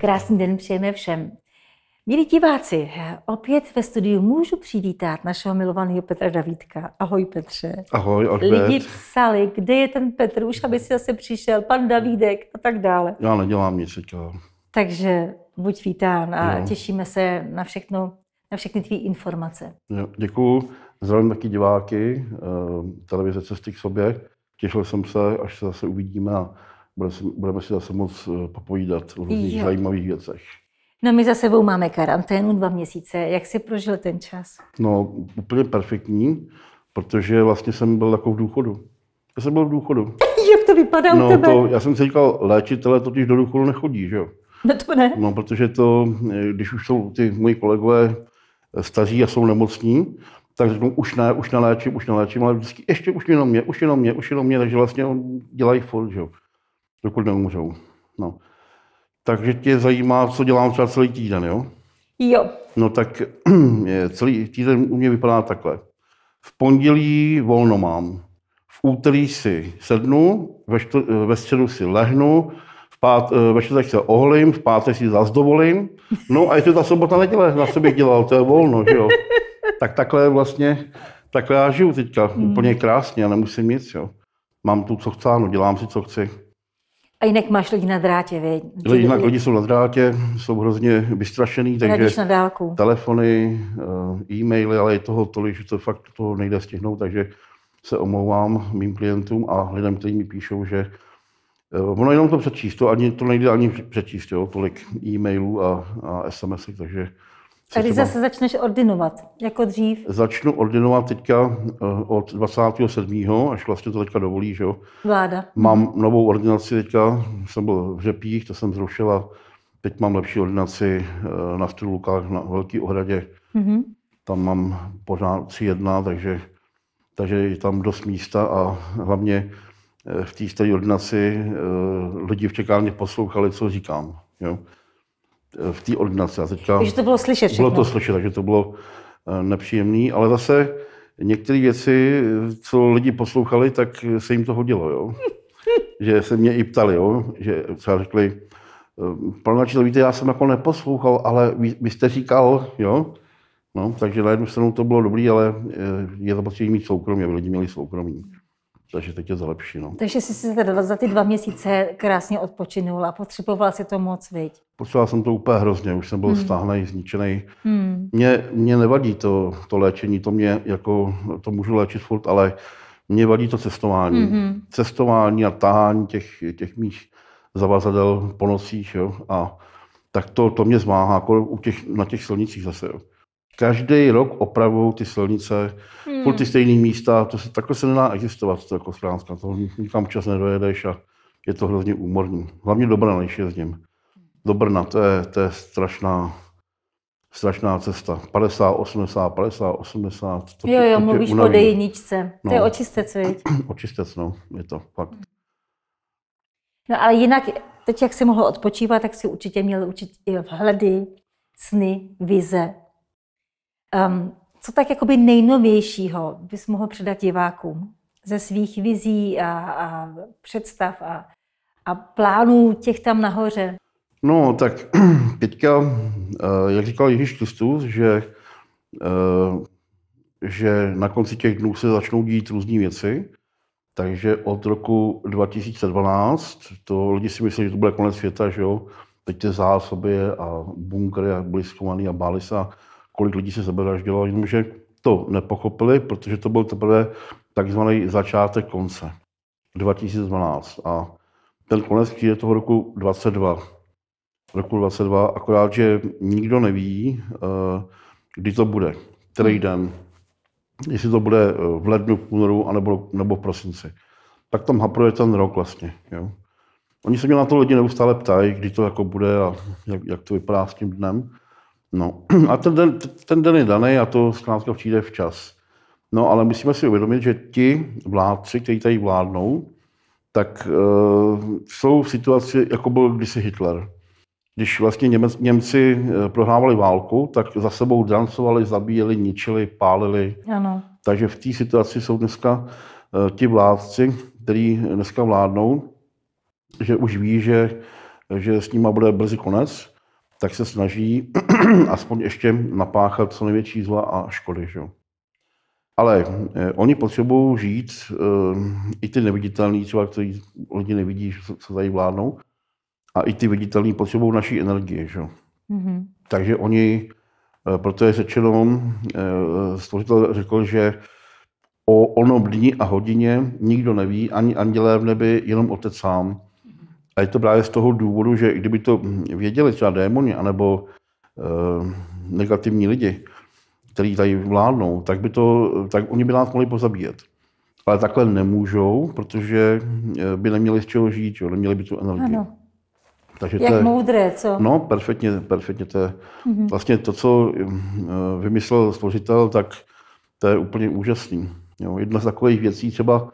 Krásný den přejeme všem. Milí diváci, opět ve studiu můžu přivítat našeho milovaného Petra Davídka. Ahoj Petře. Ahoj Albert. Lidi psali, kde je ten Petr, už aby si zase přišel, pan Davídek a tak dále. Já nedělám nic takového. Takže buď vítán a jo. těšíme se na všechno, na všechny tvý informace. Jo, děkuju. Zdravím taky diváky eh, televize Cesty k sobě. Těšil jsem se, až se zase uvidíme a budeme si zase moc eh, popovídat o různých jo. zajímavých věcech. No my za sebou máme karanténu dva měsíce. Jak jsi prožil ten čas? No úplně perfektní, protože vlastně jsem byl takovou v důchodu. Já jsem byl v důchodu. Jak to vypadá no, u tebe? To, já jsem si říkal, léčitele totiž do důchodu nechodí, že jo? No to ne. No protože to, eh, když už jsou ty moji kolegové eh, staří a jsou nemocní, tak řeknu, už ne, už neléčím, už neléčím, ale vždycky ještě už jenom mě, už jenom mě, už jenom mě, takže vlastně on dělají furt, že jo dokud neumřou. No. Takže tě zajímá, co dělám třeba celý týden, jo? Jo. No tak celý týden u mě vypadá takhle. V pondělí volno mám, v úterý si sednu, ve, štr- ve středu si lehnu, v pát- eh, ve čtvrtek se oholím, v pátek si zas dovolím, no a je to ta sobota neděle, na sobě dělal, to je volno, že jo? Tak takhle vlastně, takhle já žiju teďka, hmm. úplně krásně, já nemusím nic, jo. Mám tu, co chci, no dělám si, co chci. A jinak máš lidi na drátě, Lidi, Jinak lidi jsou na drátě, jsou hrozně vystrašený, takže na dálku. telefony, eh, e-maily, ale je toho tolik, že to fakt to nejde stihnout, takže se omlouvám mým klientům a lidem, kteří mi píšou, že eh, ono jenom to přečíst, to, ani, to nejde ani přečíst, jo, tolik e-mailů a, a SMS, takže Tady třeba... zase začneš ordinovat, jako dřív? Začnu ordinovat teďka eh, od 27. až vlastně to teďka dovolí, že jo? Vláda. Mám novou ordinaci teďka, jsem byl v Řepích, to jsem zrušila. Teď mám lepší ordinaci eh, na Strulukách, na Velký ohradě. Mm-hmm. Tam mám pořád tři jedna, takže, takže je tam dost místa a hlavně eh, v té staré ordinaci lidi v čekárně poslouchali, co říkám. Jo? Eh, v té ordinaci. A teďka, že to bylo slyšet všechno. Bylo to slyšet, takže to bylo eh, nepříjemné, ale zase některé věci, co lidi poslouchali, tak se jim to hodilo, jo. že se mě i ptali, jo? že třeba řekli, eh, pane víte, já jsem jako neposlouchal, ale vy, vy jste říkal, jo. No, takže na jednu stranu to bylo dobrý, ale je zapotřebí mít soukromí, aby lidi měli soukromí takže teď je to lepší. No. Takže jsi si za ty dva měsíce krásně odpočinul a potřeboval si to moc, viď? Potřeboval jsem to úplně hrozně, už jsem byl hmm. stáhnej, zničený. Hmm. Mě, mě nevadí to, to léčení, to mě jako, to můžu léčit furt, ale mě vadí to cestování. Hmm. Cestování a tahání těch, těch mých zavazadel po nocích, jo, a tak to, to mě zmáhá, jako u těch, na těch silnicích zase, jo každý rok opravují ty silnice, hmm. furt ty stejné místa, to se, takhle se nedá existovat, to jako Slánska, to nikam čas nedojedeš a je to hrozně úmorný. Hlavně do Brna, než jezdím. Do Brna, to je, to je strašná, strašná cesta. 50, 80, 50, 80. To jo, jo, to mluvíš unaví. o dejničce. no. to je no. očistec, viď? očistec, no, je to fakt. No ale jinak, teď jak si mohl odpočívat, tak si určitě měl určitě vhledy, sny, vize, Um, co tak jakoby nejnovějšího bys mohl předat divákům ze svých vizí a, a představ a, a plánů těch tam nahoře? No, tak teďka, eh, jak říkal Ježíš Kristus, že, eh, že na konci těch dnů se začnou dít různé věci, takže od roku 2012, to lidi si mysleli, že to bude konec světa, že jo, teď ty zásoby a bunkry a byly schovaný a báli se kolik lidí se sebevraždilo, jenomže to nepochopili, protože to byl teprve takzvaný začátek konce 2012 a ten konec je toho roku 22. Roku 22, akorát, že nikdo neví, eh, kdy to bude, který hmm. den, jestli to bude eh, v lednu, v únoru, anebo, nebo v prosinci. Tak tam hapruje ten rok vlastně. Jo. Oni se mě na to lidi neustále ptají, kdy to jako bude a jak, jak to vypadá s tím dnem. No a ten den, ten den je daný a to zkrátka přijde včas. No ale musíme si uvědomit, že ti vládci, kteří tady vládnou, tak uh, jsou v situaci, jako byl kdysi Hitler. Když vlastně Němec, Němci eh, prohrávali válku, tak za sebou drancovali, zabíjeli, ničili, pálili. Ano. Takže v té situaci jsou dneska uh, ti vládci, kteří dneska vládnou, že už ví, že, že s nima bude brzy konec tak se snaží aspoň ještě napáchat co největší zla a škody. Že? Ale eh, oni potřebují žít, eh, i ty neviditelní, třeba který lidi nevidí, že se tady vládnou, a i ty viditelní potřebují naší energie. Že? Mm-hmm. Takže oni, eh, proto je řečeno, stvořitel řekl, že o onom dní a hodině nikdo neví, ani andělé v nebi, jenom otec sám. A je to právě z toho důvodu, že kdyby to věděli třeba démoni, anebo e, negativní lidi, kteří tady vládnou, tak, by to, tak oni by nás mohli pozabíjet. Ale takhle nemůžou, protože eh, by neměli z čeho žít, jo? neměli by tu energii. Ano. Takže Jak to je, moudré, co? No, perfektně, perfektně. To je, mm-hmm. Vlastně to, co eh, vymyslel složitel, tak to je úplně úžasný. Jo? Jedna z takových věcí třeba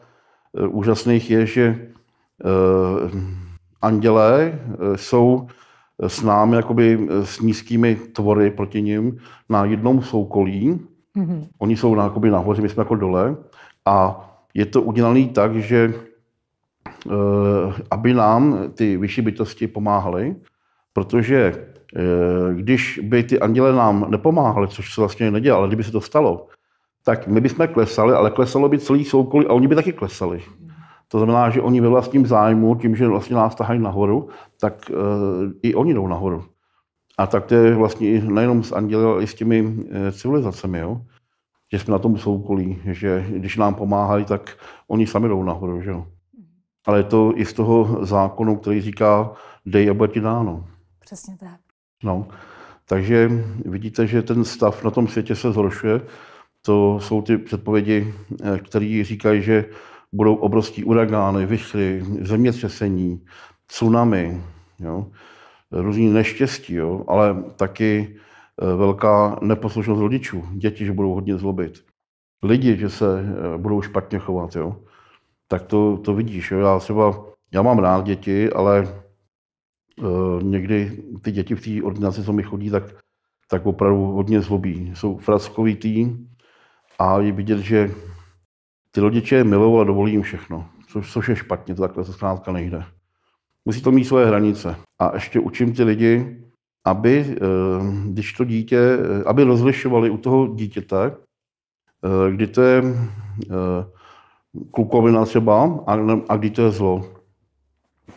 úžasných je, že e, andělé eh, jsou eh, s námi, jakoby eh, s nízkými tvory proti ním, na jednom soukolí. Mm-hmm. Oni jsou na, jakoby nahoře, my jsme jako dole. A je to udělané tak, že aby nám ty vyšší bytosti pomáhaly, protože když by ty anděle nám nepomáhali, což se vlastně neděje, ale kdyby se to stalo, tak my bychom klesali, ale klesalo by celý soukolí a oni by taky klesali. To znamená, že oni ve vlastním zájmu, tím, že vlastně nás tahají nahoru, tak eh, i oni jdou nahoru. A tak to je vlastně nejenom s anděli, ale i s těmi eh, civilizacemi, jo? že jsme na tom soukolí, že když nám pomáhají, tak oni sami jdou nahoru. Že Ale je to i z toho zákonu, který říká, dej a bude ti dáno. Přesně tak. No, takže vidíte, že ten stav na tom světě se zhoršuje. To jsou ty předpovědi, eh, které říkají, že budou obrovský uragány, vyšly, zemětřesení, tsunami, jo, různý neštěstí, jo, ale taky eh, velká neposlušnost rodičů. Děti, že budou hodně zlobit. Lidi, že se eh, budou špatně chovat, jo. Tak to, to vidíš, jo. Já třeba, já mám rád děti, ale e, někdy ty děti v té ordinaci, co mi chodí, tak, tak opravdu hodně zlobí. Jsou fraskovitý a je vidět, že ty rodiče je milují, a dovolí jim všechno, což, což je špatně, to takhle se zkrátka nejde. Musí to mít svoje hranice. A ještě učím ty lidi, aby, eh, když to dítě, eh, aby rozlišovali u toho dítěte, eh, kdy to je klukovina třeba a, a kdy to je zlo.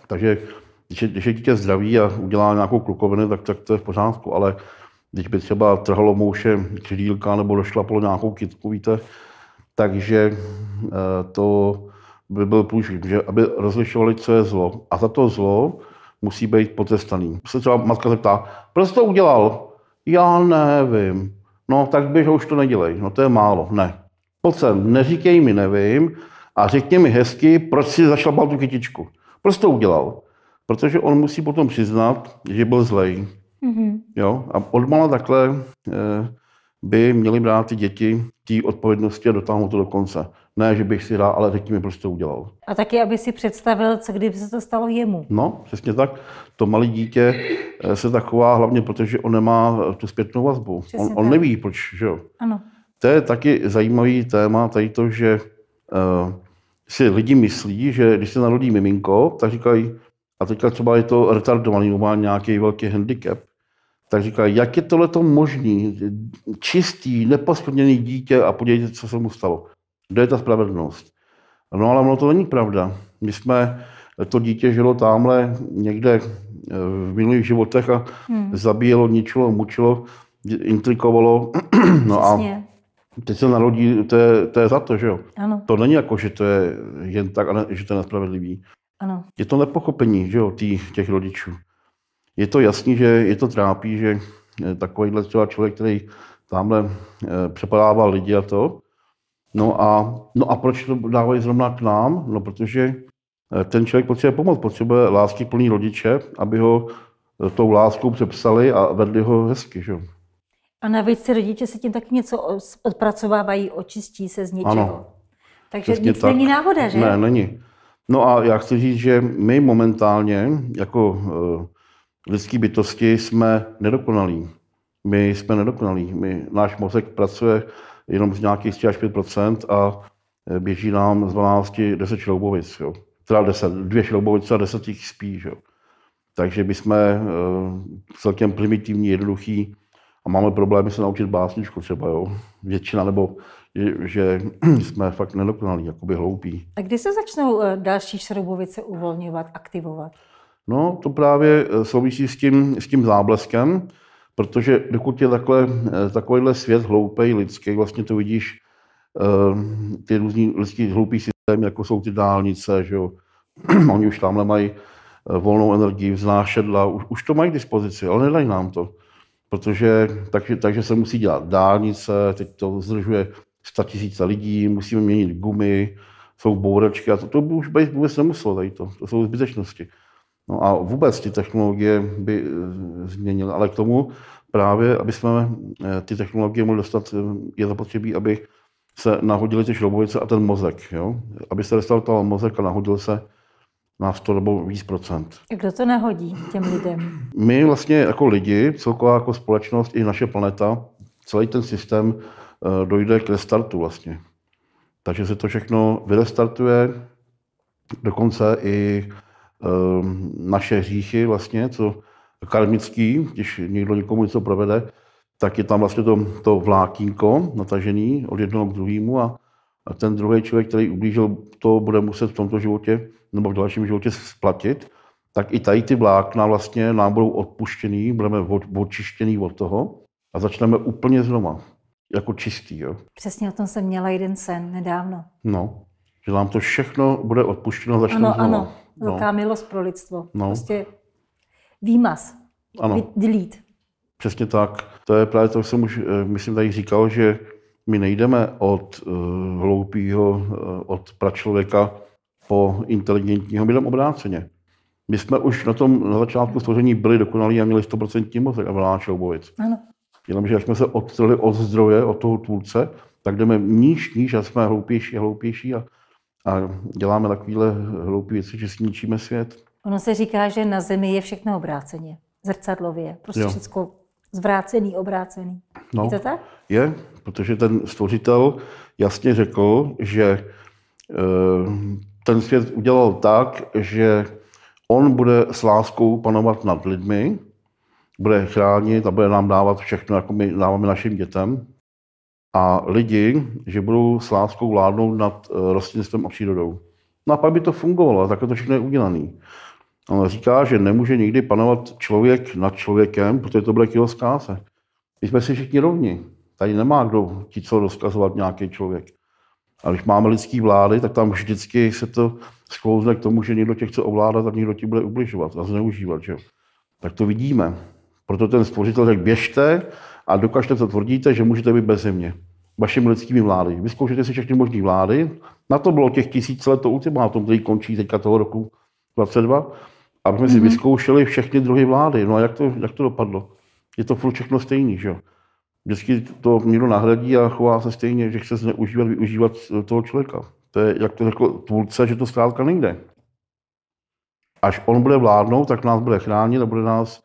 Takže když je, když je dítě zdraví a udělá nějakou klukovinu, tak, tak to je v pořádku, ale když by třeba trhalo mouše křídílka nebo došla nějakou kytku, víte, takže eh, to by byl průžvih, že aby rozlišovali, co je zlo. A za to zlo musí být potrestaný. Se třeba matka zeptá, proč to udělal? Já nevím. No tak běž, už to nedělej. No to je málo. Ne. Pojď neříkej mi, nevím. A řekni mi hezky, proč si zašlapal tu kytičku. Proč to udělal? Protože on musí potom přiznat, že byl zlej. Mm-hmm. Jo? A odmala takhle eh, by měli brát ty děti té odpovědnosti a dotáhnout to do konce. Ne, že bych si rád, ale řekni mi, proč to udělal. A taky, aby si představil, co kdyby se to stalo jemu. No, přesně tak. To malé dítě eh, se zachová hlavně, protože on nemá eh, tu zpětnou vazbu. Přesně on, on tak. neví, proč, že jo? Ano. To je taky zajímavý téma, tady to, že uh, si lidi myslí, že když se narodí miminko, tak říkají, a teďka třeba je to retardovaný, má nějaký velký handicap, tak říká, jak je to možný, čistý, neposkvrněný dítě a podívejte, co se mu stalo. Kde je ta spravedlnost? No ale ono to není pravda. My jsme to dítě žilo tamhle někde eh, v minulých životech a hmm. zabíjelo, ničilo, mučilo, intrikovalo. no a teď se narodí, to je, to je za to, že jo? Ano. To není jako, že to je jen tak, že to je nespravedlivý. Ano. Je to nepochopení, že jo, tý, těch rodičů je to jasný, že je to trápí, že eh, takovýhle třeba člověk, který tamhle eh, přepadává lidi a to. No a, no a proč to dávají zrovna k nám? No protože eh, ten člověk potřebuje pomoc, potřebuje lásky plný rodiče, aby ho tou láskou přepsali a vedli ho hezky. Že? A navíc ty rodiče se tím tak něco odpracovávají, očistí se z něčeho. Ano, Takže nic tak. není náhoda, že? Ne, není. No a já chci říct, že my momentálně jako lidské bytosti jsme nedokonalí. My jsme nedokonalí. My, náš mozek pracuje jenom z nějakých 3 až 5 a eh, běží nám z 12 10 šloubovic. Jo. Teda 10, dvě šloubovice a 10 jich spí. Jo. Takže my jsme uh, celkem primitivní, jednoduchý a máme problémy se naučit básničku třeba, jo. Většina, nebo že, že jsme fakt nedokonalí, jakoby hloupí. A kdy se začnou eh, další šroubovice uvolňovat, aktivovat? No, to právě eh, souvisí s tím, s tím zábleskem, protože dokud je takhle, eh, takovýhle svět hloupý, lidský, vlastně to vidíš eh, ty různý lidský hloupý systémy, jako jsou ty dálnice, že jo. Oni už tamhle mají volnou energii, vznášedla, už, už to mají k dispozici, ale nedají nám to. Protože, takže, takže se musí dělat dálnice, teď to zdržuje 100 000 lidí, musíme měnit gumy, jsou bouračky a to, to by už vůbec nemuselo tady to. To jsou zbytečnosti. No a vůbec ty technologie by eh, změnily, ale k tomu právě, aby jsme eh, ty technologie mohli dostat, eh, je zapotřebí, aby se nahodily ty šroubovice a ten mozek, jo? aby se restartoval mozek a nahodil se na 100 nebo víc procent. Kdo to nahodí těm lidem? My vlastně jako lidi, celková jako společnost i naše planeta, celý ten systém dojde k restartu vlastně. Takže se to všechno vyrestartuje, dokonce i Ehm, naše hříchy vlastně, co karmický, když někdo někomu něco provede, tak je tam vlastně to, to vlákínko natažený od jednoho k druhému a, a ten druhý člověk, který ublížil, to bude muset v tomto životě nebo v dalším životě splatit, tak i tady ty vlákna vlastně nám budou odpuštěný, budeme očištěný od toho a začneme úplně znova, jako čistý. Jo? Přesně o tom jsem měla jeden sen nedávno. No že vám to všechno bude odpuštěno, začneme ano, Ano, no. velká no. milost pro lidstvo. No. Prostě výmaz, ano. delete. Přesně tak. To je právě to, co jsem už, eh, myslím, tady říkal, že my nejdeme od uh, eh, hloupého, uh, eh, od pračlověka po inteligentního, my jdeme obráceně. My jsme už na tom na začátku stvoření byli dokonalí a měli 100% mozek a byla šoubovic. Ano. Jenomže jak jsme se odstřeli od zdroje, od toho tvůrce, tak jdeme níž, níž a jsme hloupější a hloupější a a děláme takovéhle hloupé věci, že sničíme svět. Ono se říká, že na Zemi je všechno obráceně, zrcadlově, prostě jo. všechno zvrácený, obrácený. No, je to tak? Je, protože ten stvořitel jasně řekl, že eh, ten svět udělal tak, že on bude s láskou panovat nad lidmi, bude chránit a bude nám dávat všechno, jako my dáváme našim dětem a lidi, že budou s láskou vládnout nad eh, rostlinstvem a přírodou. No a pak by to fungovalo, tak to všechno je udělané. Ale říká, že nemůže nikdy panovat člověk nad člověkem, protože to bude k jeho zkáze. My jsme si všichni rovni. Tady nemá kdo ti co rozkazovat nějaký člověk. A když máme lidský vlády, tak tam vždycky se to sklouzne k tomu, že někdo tě chce ovládat a někdo ti bude ubližovat a zneužívat. Že? Tak to vidíme. Proto ten stvořitel řekl, běžte a dokažte, co tvrdíte, že můžete být bez země vašimi lidskými vlády. Vyzkoušete si všechny možné vlády. Na to bylo těch tisíc let to ultimátum, který končí teďka toho roku 22, aby jsme mm-hmm. si mhm. vyzkoušeli všechny druhy vlády. No a jak to, jak to dopadlo? Je to furt všechno stejný, že jo? Vždycky to někdo nahradí a chová se stejně, že chce zneužívat, využívat eh, toho člověka. To je, jak to řekl tvůrce, že to zkrátka nejde. Až on bude vládnout, tak nás bude chránit a bude nás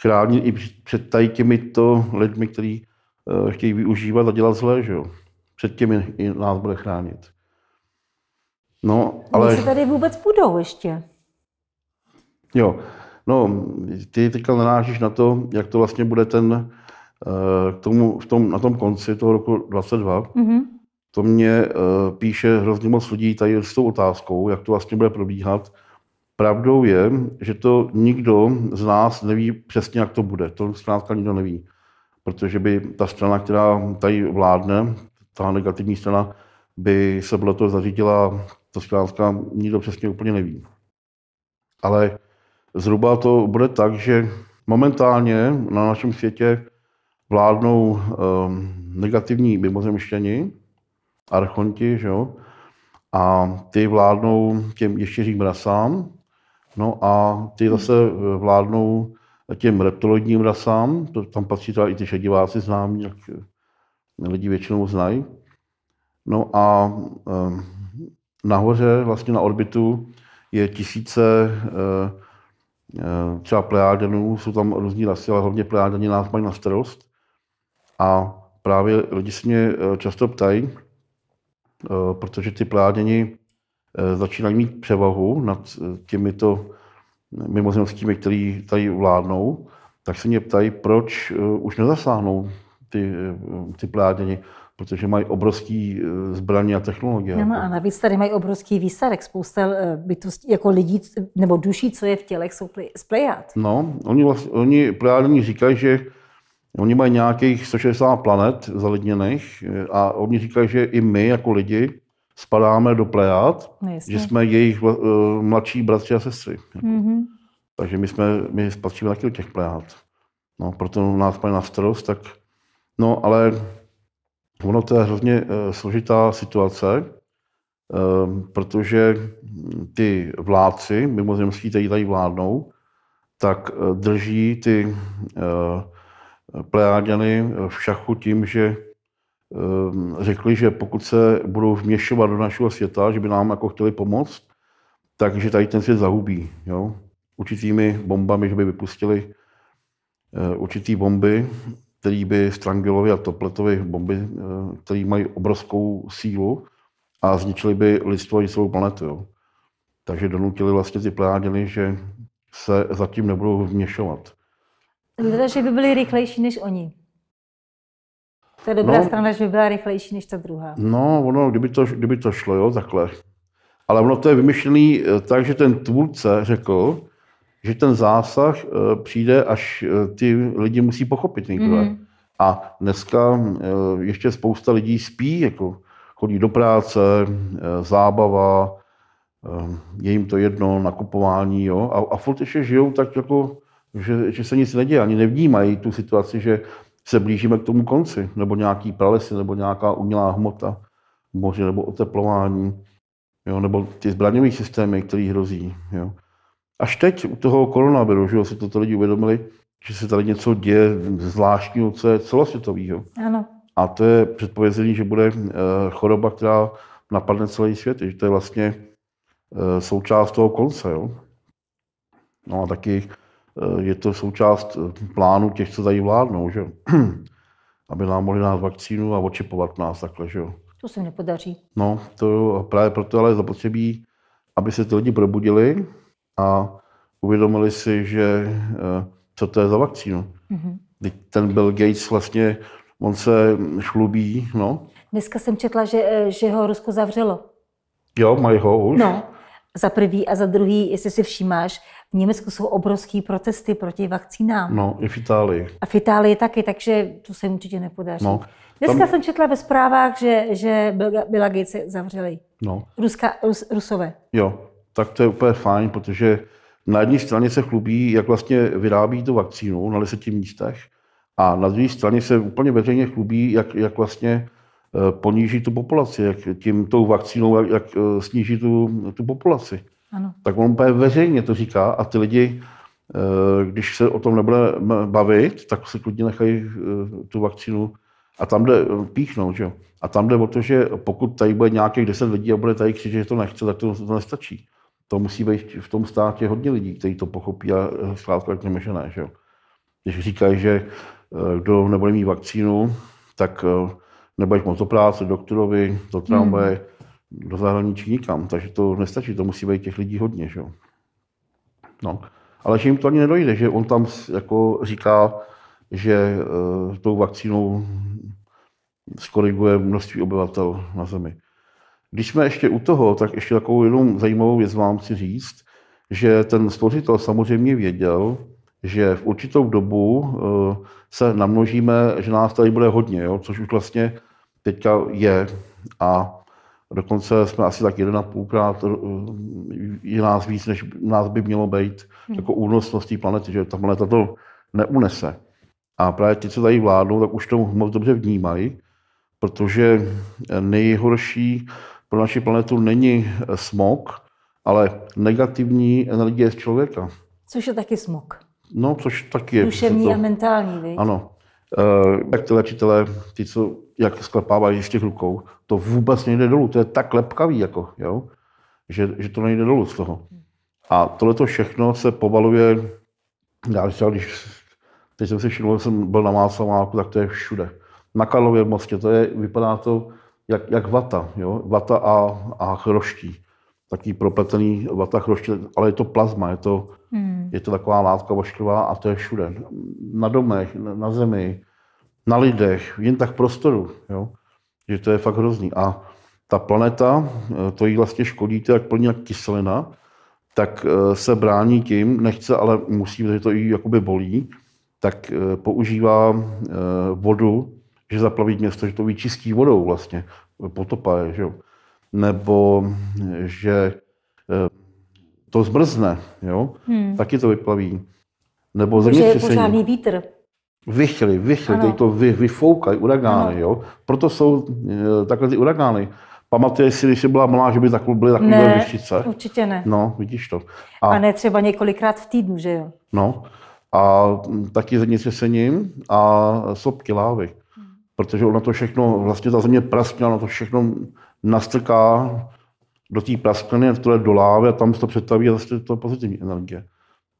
chránit i před tady těmito lidmi, kteří Eh, chtějí využívat a dělat zlé, že jo. Před těmi i nás bude chránit. No, ale... Oni se tady vůbec budou ještě. Jo, no, ty teďka narážíš na to, jak to vlastně bude ten, eh, k tomu, v tom, na tom konci toho roku 22. Mm-hmm. To mě eh, píše hrozně moc lidí tady s tou otázkou, jak to vlastně bude probíhat. Pravdou je, že to nikdo z nás neví přesně, jak to bude. To zkrátka nikdo neví protože by ta strana, která tady vládne, ta negativní strana, by se byla to zařídila, to zkrátka nikdo přesně úplně neví. Ale zhruba to bude tak, že momentálně na našem světě vládnou um, negativní mimozemštění, archonti, že jo? a ty vládnou těm ještěřím rasám, no a ty zase eh, vládnou těm reptiloidním rasám, to, tam patří třeba i ty šediváci známí, jak eh, lidi většinou znají. No a e, nahoře, vlastně na orbitu, je tisíce e, třeba plejádenů, jsou tam různí rasy, ale hlavně plejádeni nás mají na starost. A právě lidi se mě často ptají, protože ty plejádeni začínají mít převahu nad těmito Mimozemskými, který tady vládnou, tak se mě ptají, proč eh, už nezasáhnou ty, eh, ty pládění, protože mají obrovský eh, zbraně a technologie. No, a navíc tady mají obrovský výsadek, spousta bytostí, jako lidí nebo duší, co je v tělech, jsou z No, oni, vlastně, oni pláděni říkají, že oni mají nějakých 160 planet zalidněných a oni říkají, že i my jako lidi spadáme do plejat, no že jsme jejich uh, mladší bratři a sestry. Jako. Mm-hmm. Takže my, jsme, my spatříme taky do těch plejat. No, proto nás mají na starost, tak no, ale ono to je hrozně uh, složitá situace, uh, protože ty vládci mimozemští, kteří tady vládnou, tak uh, drží ty uh, plejáďany v šachu tím, že Ehm, řekli, že pokud se budou vměšovat do našeho světa, že by nám jako chtěli pomoct, takže tady ten svět zahubí. Jo? Určitými bombami, že by vypustili eh, určitý bomby, který by Strangelovi a Topletovi bomby, eh, které mají obrovskou sílu a zničili by lidstvo i svou planetu. Jo? Takže donutili vlastně ty plenáděny, že se zatím nebudou vměšovat. Teda, že by byli rychlejší než oni. To je dobrá no, strana, že by byla rychlejší než ta druhá. No, ono, kdyby to, kdyby to šlo, jo, takhle. Ale ono to je vymyšlené eh, tak, že ten tvůrce řekl, že ten zásah eh, přijde, až eh, ty lidi musí pochopit nejprve. mm A dneska ještě spousta lidí spí, jako chodí do práce, zábava, je jim to jedno, nakupování, jo, a, a furt ještě žijou tak jako, že, že se nic neděje, ani nevnímají tu situaci, že se blížíme k tomu konci, nebo nějaký pralesy, nebo nějaká umělá hmota, moře, nebo oteplování, jo, nebo ty zbraňové systémy, které hrozí. Jo. Až teď u toho koronaviru, že jo, si toto lidi uvědomili, že se tady něco děje zvláštního, co je celosvětového. Ano. A to je předpovězení, že bude eh, choroba, která napadne celý svět, že to je vlastně eh, součást toho konce. Jo. No a taky Eh, je to součást eh, plánu těch, co tady vládnou, že aby nám mohli dát vakcínu a očipovat nás takhle, že To se nepodaří. No, to právě proto ale zapotřebí, aby se ty lidi probudili a uvědomili si, že eh, co to je za vakcínu. Mm-hmm. Ten Bill Gates vlastně, on se chlubí, no. Dneska jsem četla, že, že ho Rusko zavřelo. Jo, mají ho už? No, za prvý a za druhý, jestli si všímáš, v Německu jsou obrovské protesty proti vakcínám. No, i v Itálii. A v Itálii taky, takže to se jim určitě nepodaří. No, tam... Dneska jsem četla ve zprávách, že, že byla Gates zavřeli. No. Ruska, Rus, Rusové. Jo, tak to je úplně fajn, protože na jedné straně se chlubí, jak vlastně vyrábí tu vakcínu na deseti místech a na druhé straně se úplně veřejně chlubí, jak, jak vlastně Eh, poníží tu populaci, jak tím tou vakcínou, jak, jak eh, sníží tu, tu populaci. Ano. Tak on úplně veřejně to říká a ty lidi, eh, když se o tom nebude bavit, tak se klidně nechají tu vakcínu a tam jde píchnout, že A tam jde o to, že pokud tady bude nějakých 10 lidí a bude tady křičet, že to nechce, tak to, to nestačí. To musí být v tom státě hodně lidí, kteří to pochopí a zkrátka řekněme, že ne, že Když říkají, že kdo nebude mít vakcínu, tak nebo jít moc do práce, doktorovi, do tramvaje, hmm. do zahraničí nikam. Takže to nestačí, to musí být těch lidí hodně. Že? No. Ale že jim to ani nedojde, že on tam jako říká, že uh, tou vakcínou skoriguje množství obyvatel na Zemi. Když jsme ještě u toho, tak ještě takovou jenom zajímavou věc vám chci říct, že ten stvořitel samozřejmě věděl, že v určitou dobu eh, se namnožíme, že nás tady bude hodně, jo? což už vlastně teďka je. A dokonce jsme asi tak a půlkrát eh, je nás víc, než nás by mělo být hmm. jako únosnost té planety, že ta planeta to neunese. A právě ti, co tady vládnou, tak už to moc dobře vnímají, protože nejhorší pro naši planetu není smog, ale negativní energie z člověka. Což je taky smog. No, což taky je. Duševní to, a mentální, viď? Ano. Uh, jak ty léčitelé, ty, co jak sklepávají ještě rukou, to vůbec nejde dolů. To je tak lepkavý, jako, jo? Že, že to nejde dolů z toho. A tohle to všechno se povaluje. já třeba, když teď jsem si všiml, jsem byl na Máslaváku, tak to je všude. Na Karlově mostě, to je, vypadá to jak, jak vata, jo? vata a, a chroští. Taký propletený vata chroští, ale je to plazma, je to, Hmm. Je to taková látka vošklivá a to je všude. Na domech, na zemi, na lidech, jen tak v prostoru. Jo? Že to je fakt hrozný. A ta planeta, eh, to jí vlastně škodíte jak plně jak kyselina, tak eh, se brání tím, nechce, ale musí, protože to jí jakoby bolí, tak eh, používá vodu, že zaplaví město, že to vyčistí vodou vlastně, potopa je, že jo. Nebo že to zmrzne, jo? Hmm. taky to vyplaví. Nebo zemětřesení. Že je pořádný vítr. Vychly, vychly, teď to vy, vyfoukají, uragány, jo. Proto jsou e, takhle ty uragány. Pamatuješ si, když jsi byla malá, že by takhle byly takové ne, vyšice? určitě ne. No, vidíš to. A, a ne třeba několikrát v týdnu, že jo? No, a taky zemětřesením a sopky lávy. Hmm. Protože ona to všechno, vlastně ta země praskne, ona to všechno nastrká, do té praskliny, tohle do lávy a tam se to přetaví a zase to pozitivní energie.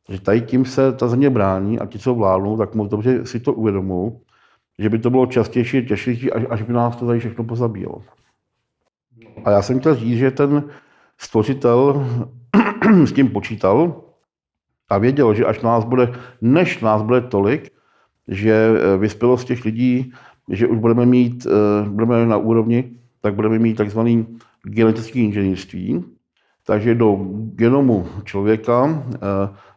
Takže tady tím se ta země brání a ti, co vládnou, tak moc dobře si to uvědomují, že by to bylo častější, těžší, až, až by nás to tady všechno pozabíjelo. A já jsem chtěl říct, že ten stvořitel s tím počítal a věděl, že až nás bude, než nás bude tolik, že eh, vyspělost těch lidí, že už budeme mít, eh, budeme na úrovni, tak budeme mít takzvaný genetické inženýrství, takže do genomu člověka eh,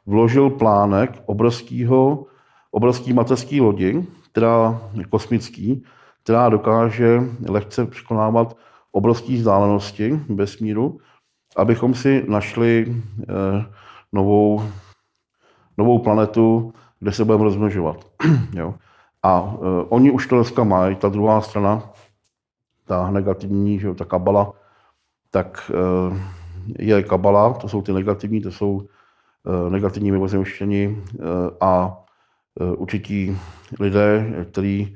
vložil plánek obrovského obrovský mateřský lodi, která kosmický, která dokáže lehce překonávat obrovské vzdálenosti vesmíru, abychom si našli eh, novou, novou planetu, kde se budeme rozmnožovat. jo. A eh, oni už to dneska mají, ta druhá strana, ta negativní, že jo, ta kabala, tak eh, je kabala, to jsou ty negativní, to jsou eh, negativní mimozemštění eh, a určití lidé, kteří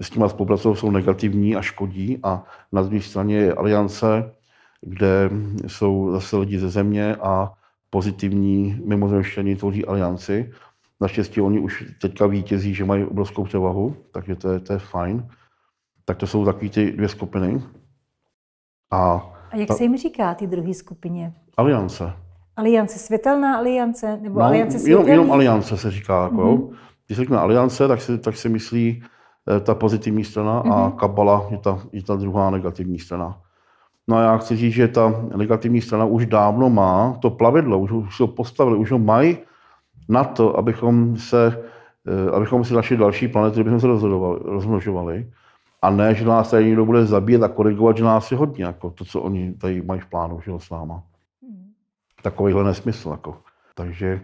s tím spolupracují, jsou negativní a škodí. A na druhé straně je aliance, kde jsou zase lidi ze země a pozitivní mimozemštění tvoří alianci. Naštěstí oni už teďka vítězí, že mají obrovskou převahu, takže to je, to je fajn. Tak to jsou takové ty dvě skupiny. A a jak to... se jim říká, ty druhé skupině? Aliance. Aliance, světelná aliance, nebo no, aliance světelná. Jenom, jenom aliance se říká. Jako, mm-hmm. Když se řekne aliance, tak se, tak se myslí eh, ta pozitivní strana mm-hmm. a mhm. kabala je ta, je ta druhá negativní strana. No a já chci říct, že ta negativní strana už dávno má to plavidlo, už, už ho postavili, už ho mají na to, abychom se, eh, abychom si naši další planety, abychom se rozhodovali, rozmnožovali. A ne, že nás tady někdo bude zabíjet a korigovat, že nás je hodně, jako to, co oni tady mají v plánu, že s náma. Hmm. Takovýhle nesmysl, jako. Takže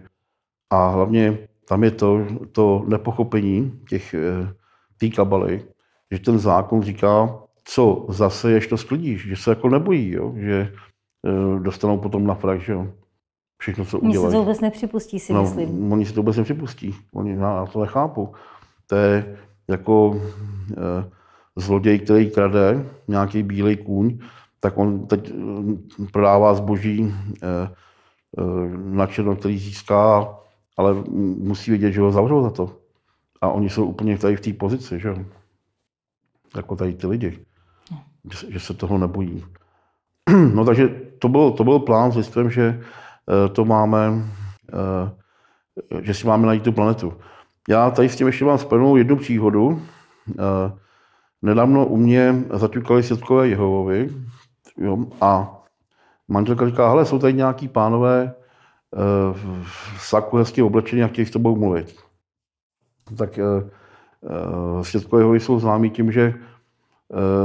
a hlavně tam je to, to nepochopení těch, eh, tý kabaly, že ten zákon říká, co zase ještě to sklidíš, že se jako nebojí, jo? že eh, dostanou potom na frak, že jo. Všechno, co udělají. Oni si to vůbec nepřipustí, si no, myslím. Oni si to vůbec nepřipustí. Oni, já to nechápu. To je jako, eh, zloděj, který krade, nějaký bílý kůň, tak on teď eh, prodává zboží eh, eh, na černo, který získá, ale musí vědět, že ho zavřou za to. A oni jsou úplně tady v té pozici, že Jako tady ty lidi. No. Že, že se toho nebojí. No takže to byl, to byl plán s listem, že to máme, že si máme najít tu planetu. Já tady s tím ještě mám splnou jednu příhodu. Nedávno u mě zaťukali světkové Jehovovi jo, a manželka říká, hele, jsou tady nějaký pánové eh, v saku hezky oblečení a chtějí s tobou mluvit. Tak e, eh, e, eh, světkové Jehovovi jsou známí tím, že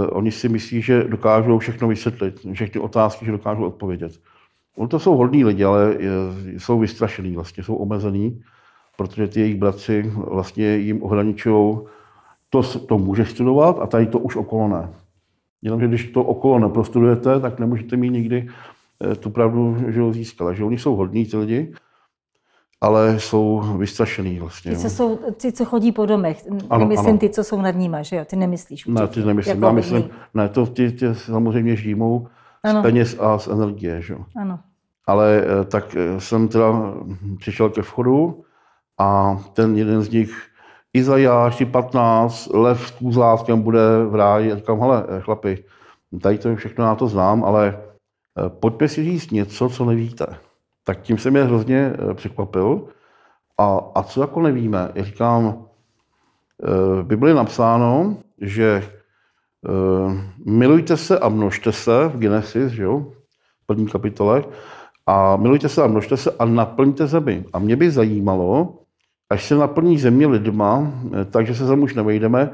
oni si myslí, že dokážou všechno vysvětlit, všechny otázky, že dokážou odpovědět. Oni to jsou hodní lidi, ale jsou vystrašený vlastně, jsou omezený, protože ty jejich bratři vlastně jim ohraničují to, to můžeš studovat a tady to už okolo ne. Jenomže když to okolo neprostudujete, tak nemůžete mít nikdy eh, tu pravdu, že ho získala. Že oni jsou hodní ty lidi, ale jsou vystrašený vlastně. Ty, co, jsou, ty, co chodí po domech, ano, nemyslím ano. ty, co jsou nad nima, že jo? Ty nemyslíš Ne, ty nemyslím, jako já myslím, ne, to ty, ty samozřejmě žijmou ano. z peněz a z energie, že jo? Ano. Ale eh, tak eh, jsem teda hm, přišel ke vchodu a ten jeden z nich Izajáši 15, lev s kůzlátkem bude v ráji. A říkám, hele, eh, chlapi, tady to všechno já to znám, ale eh, pojďme si říct něco, co nevíte. Tak tím jsem je hrozně eh, překvapil. A, a co jako nevíme? Já říkám, v Bibli napsáno, že milujte se a množte se v Genesis, že jo, v první kapitole, a milujte se a množte se a naplňte zemi. A mě by zajímalo, až se naplní země lidma, eh, takže se tam už nevejdeme,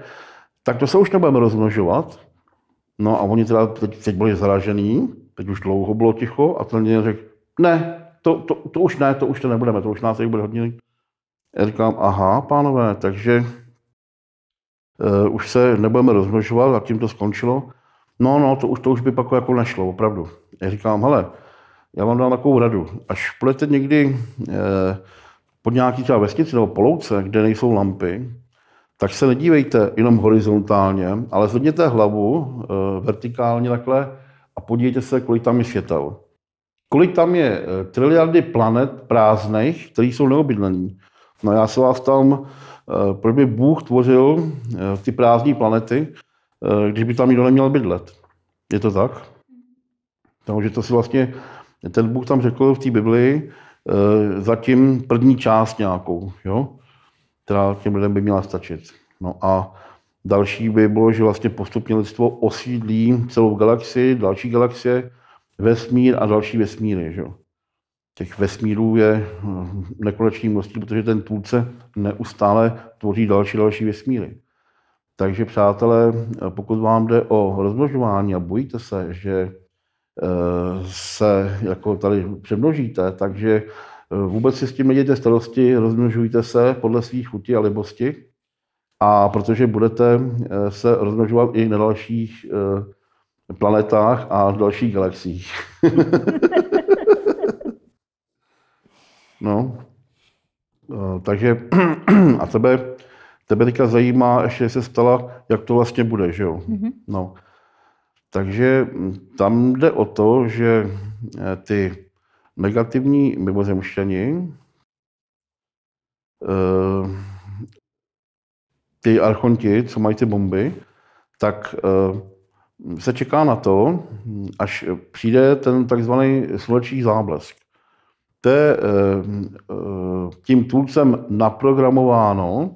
tak to se už nebudeme rozmnožovat. No a oni teda teď, teď byli zaražený, teď už dlouho bylo ticho a ten řekl, ne, to, to, to, už ne, to už to nebudeme, to už nás jich bude hodně. Já říkám, aha, pánové, takže uh, už se nebudeme rozmnožovat a tím to skončilo. No, no, to už, to už by pak jako nešlo, opravdu. Já říkám, hele, já vám dám takovou radu. Až půjdete někdy eh, pod nějaký třeba vesnici nebo polouce, kde nejsou lampy, tak se nedívejte jenom horizontálně, ale zvedněte hlavu e, vertikálně takhle a podívejte se, kolik tam je světel. Kolik tam je eh, triliardy planet prázdných, které jsou neobydlené? No já se vás tam, e, eh, proč by Bůh tvořil e, ty prázdné planety, e, když by tam nikdo neměl bydlet. Je to tak? Takže to si vlastně, ten Bůh tam řekl v té Biblii, Eh, zatím první část nějakou, jo? která těm lidem by měla stačit. No a další by bylo, že vlastně postupně lidstvo osídlí celou galaxii, další galaxie, vesmír a další vesmíry. Že? Těch vesmírů je hm, nekonečný množství, protože ten tvůrce neustále tvoří další další vesmíry. Takže přátelé, pokud vám jde o rozmnožování a bojíte se, že Eh, se jako tady přemnožíte, takže eh, vůbec si s tím nedějte starosti, rozmnožujte se podle svých chutí a libosti a protože budete eh, se rozmnožovat i na dalších planetách a dalších galaxiích. no, takže a tebe, tebe teďka zajímá, ještě se stala, jak to vlastně bude, že jo? Mm-hmm. No. Takže hm, tam jde o to, že eh, ty negativní mimozemštěni, eh, ty archonti, co mají ty bomby, tak eh, se čeká na to, až přijde ten takzvaný sluneční záblesk. To je tím tvůrcem naprogramováno,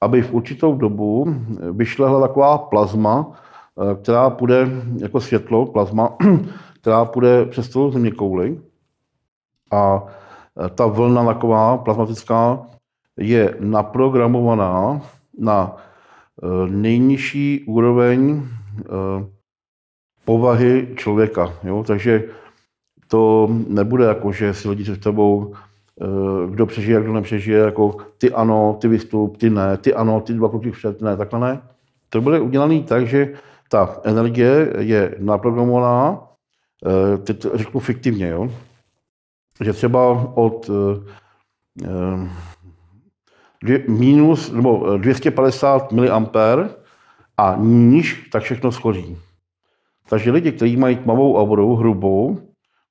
aby v určitou dobu vyšlehla taková plazma, Eh, která půjde jako světlo, plazma, která půjde přes celou země kouli. A eh, ta vlna taková plazmatická je naprogramovaná na eh, nejnižší úroveň povahy člověka. Jo? Takže to nebude jako, že si lidi s tebou, kdo přežije, kdo nepřežije, jako ty ano, ty vystup, ty ne, ty ano, ty dva kluky před, ne, takhle ne. To bude udělané tak, že ta energie je naprogramovaná, eh, teď řeknu fiktivně, jo? že třeba od eh, eh, dvě, minus, nebo 250 mA a níž, tak všechno schoří. Takže lidi, kteří mají tmavou auroru, hrubou,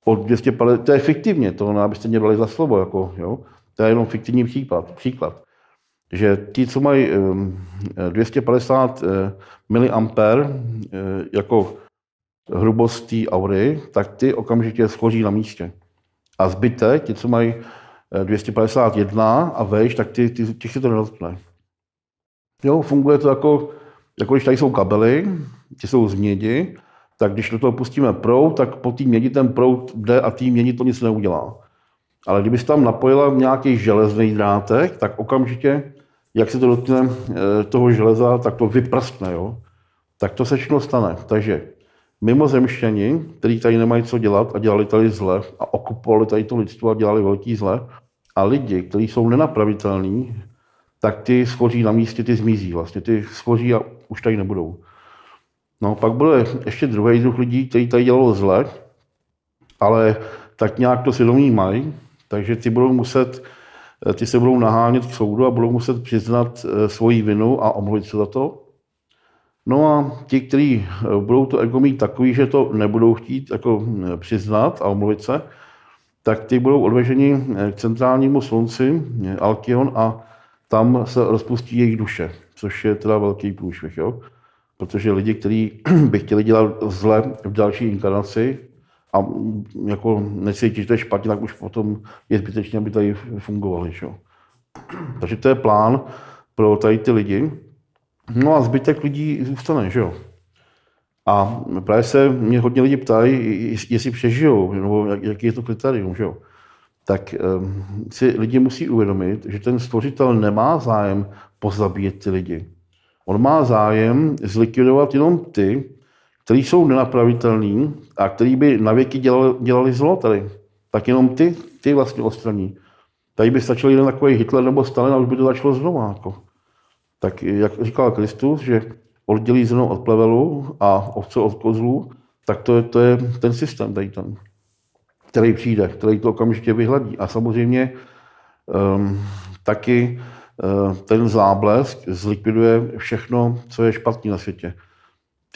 od 250, to je fiktivně, to abyste mě brali za slovo, jako, jo? to je jenom fiktivní případ, příklad že ti, co mají 250 eh, mA eh, jako hrubost aury, tak ty okamžitě schoří na místě. A zbytek, ti, co mají 251 eh, a vejš, tak ty, ty, těch se to nedotkne. Jo, funguje to jako, jako když tady jsou kabely, ty jsou z mědi, tak když do toho pustíme prout, tak po té mědi ten prout jde a tý mědi to nic neudělá. Ale kdyby tam napojila nějaký železný drátek, tak okamžitě jak se to dotkne eh, toho železa, tak to vyprstne, jo. Tak to se všechno stane. Takže mimozemštění, kteří tady nemají co dělat a dělali tady zle a okupovali tady to lidstvo a dělali velký zle, a lidi, kteří jsou nenapravitelní, tak ty schoří na místě, ty zmizí vlastně, ty schoří a už tady nebudou. No pak bude ještě druhý druh lidí, kteří tady dělalo zle, ale tak nějak to svědomí mají, takže ty budou muset Eh, ty se budou nahánět k soudu a budou muset přiznat eh, svoji vinu a omluvit se za to. No a ti, kteří eh, budou to ego mít takový, že to nebudou chtít jako mm, přiznat a omluvit se, tak ty budou odveženi k centrálnímu slunci, Alkion, a tam se rozpustí jejich duše, což je teda velký průšvih, jo? Protože lidi, kteří by chtěli dělat zle v další inkarnaci, a jako necítíš, že je špatně, tak už potom je zbytečně, aby tady fungovali. Že? Takže to je plán pro tady ty lidi. No a zbytek lidí zůstane, že jo. A právě se mě hodně lidi ptají, jestli přežijou, nebo jaký je to kritérium, že jo. Tak um, si lidi musí uvědomit, že ten stvořitel nemá zájem pozabíjet ty lidi. On má zájem zlikvidovat jenom ty, který jsou nenapravitelný a který by navěky dělali, dělali zlo tady, tak jenom ty, ty vlastně ostraní. Tady by stačil jeden takový Hitler nebo Stalin a už by to začalo znovu. Jako. Tak jak říkal Kristus, že oddělí zrno od plevelu a ovce od kozlu, tak to je, to je ten systém tady ten, který přijde, který to okamžitě vyhledí. A samozřejmě um, taky uh, ten záblesk zlikviduje všechno, co je špatný na světě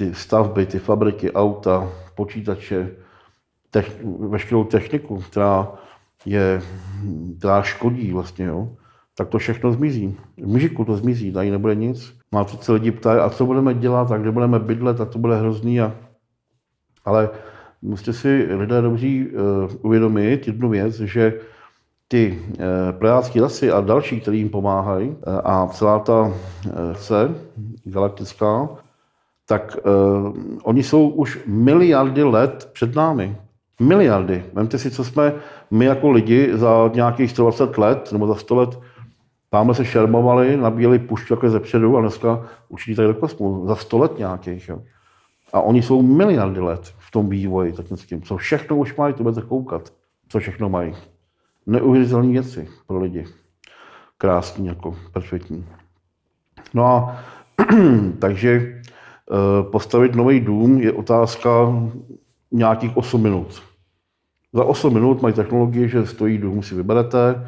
ty stavby, ty fabriky, auta, počítače, techn- veškerou techniku, která, je, která škodí vlastně, jo, tak to všechno zmizí. V Myžiku to zmizí, tady nebude nic. Má to se lidi ptají, a co budeme dělat, a kde budeme bydlet, a to bude hrozný. A... Ale musíte si lidé dobří uh, uvědomit jednu věc, že ty uh, eh, prajácké lesy a další, které jim pomáhají, uh, a celá ta uh, se galaktická, tak uh, oni jsou už miliardy let před námi. Miliardy. Vemte si, co jsme my jako lidi za nějakých 120 let nebo za 100 let tamhle se šermovali, nabíjeli pušťu jako zepředu a dneska učí tady do kosmu. Za 100 let nějakých. Jo. A oni jsou miliardy let v tom vývoji technickým. Co všechno už mají, to budete koukat. Co všechno mají. Neuvěřitelné věci pro lidi. Krásný, jako perfektní. No a takže Eh, postavit nový dům je otázka nějakých 8 minut. Za 8 minut mají technologie, že stojí dům, si vyberete eh,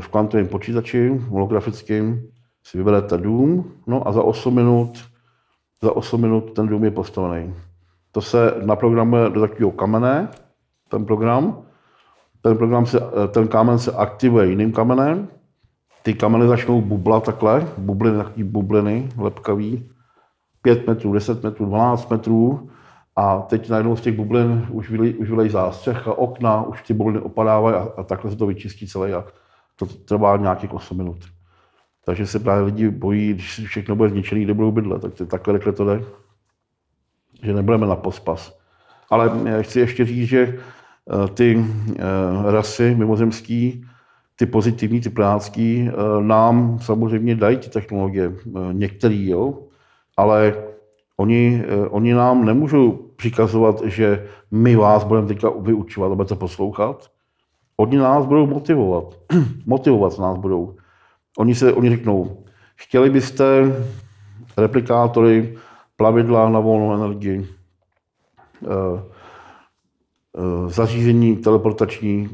v kvantovém počítači, holografickém, si vyberete dům, no a za 8 minut, za 8 minut ten dům je postavený. To se naprogramuje do takového kamene, ten program. Ten, program se, eh, ten kámen se aktivuje jiným kamenem. Ty kameny začnou bublat takhle, bubliny, takové bubliny lepkavý. 5 metrů, 10 metrů, 12 metrů a teď najednou z těch bublin už, vylej, už zástřech a okna, už ty bubliny opadávají a, a takhle se to vyčistí celé a to trvá nějakých 8 minut. Takže se právě lidi bojí, když všechno bude zničené, kde budou bydlet. Tak to, takhle rychle to jde, že nebudeme na pospas. Ale eh, chci ještě říct, že eh, ty eh, rasy mimozemský, ty pozitivní, ty plenácký, nám samozřejmě dají ty technologie. Některý, jo ale oni, eh, oni nám nemůžou přikazovat, že my vás budeme teďka vyučovat a budete poslouchat. Oni nás budou motivovat. motivovat nás budou. Oni, se, oni řeknou, chtěli byste replikátory, plavidla na volnou energii, eh, eh, zařízení teleportační,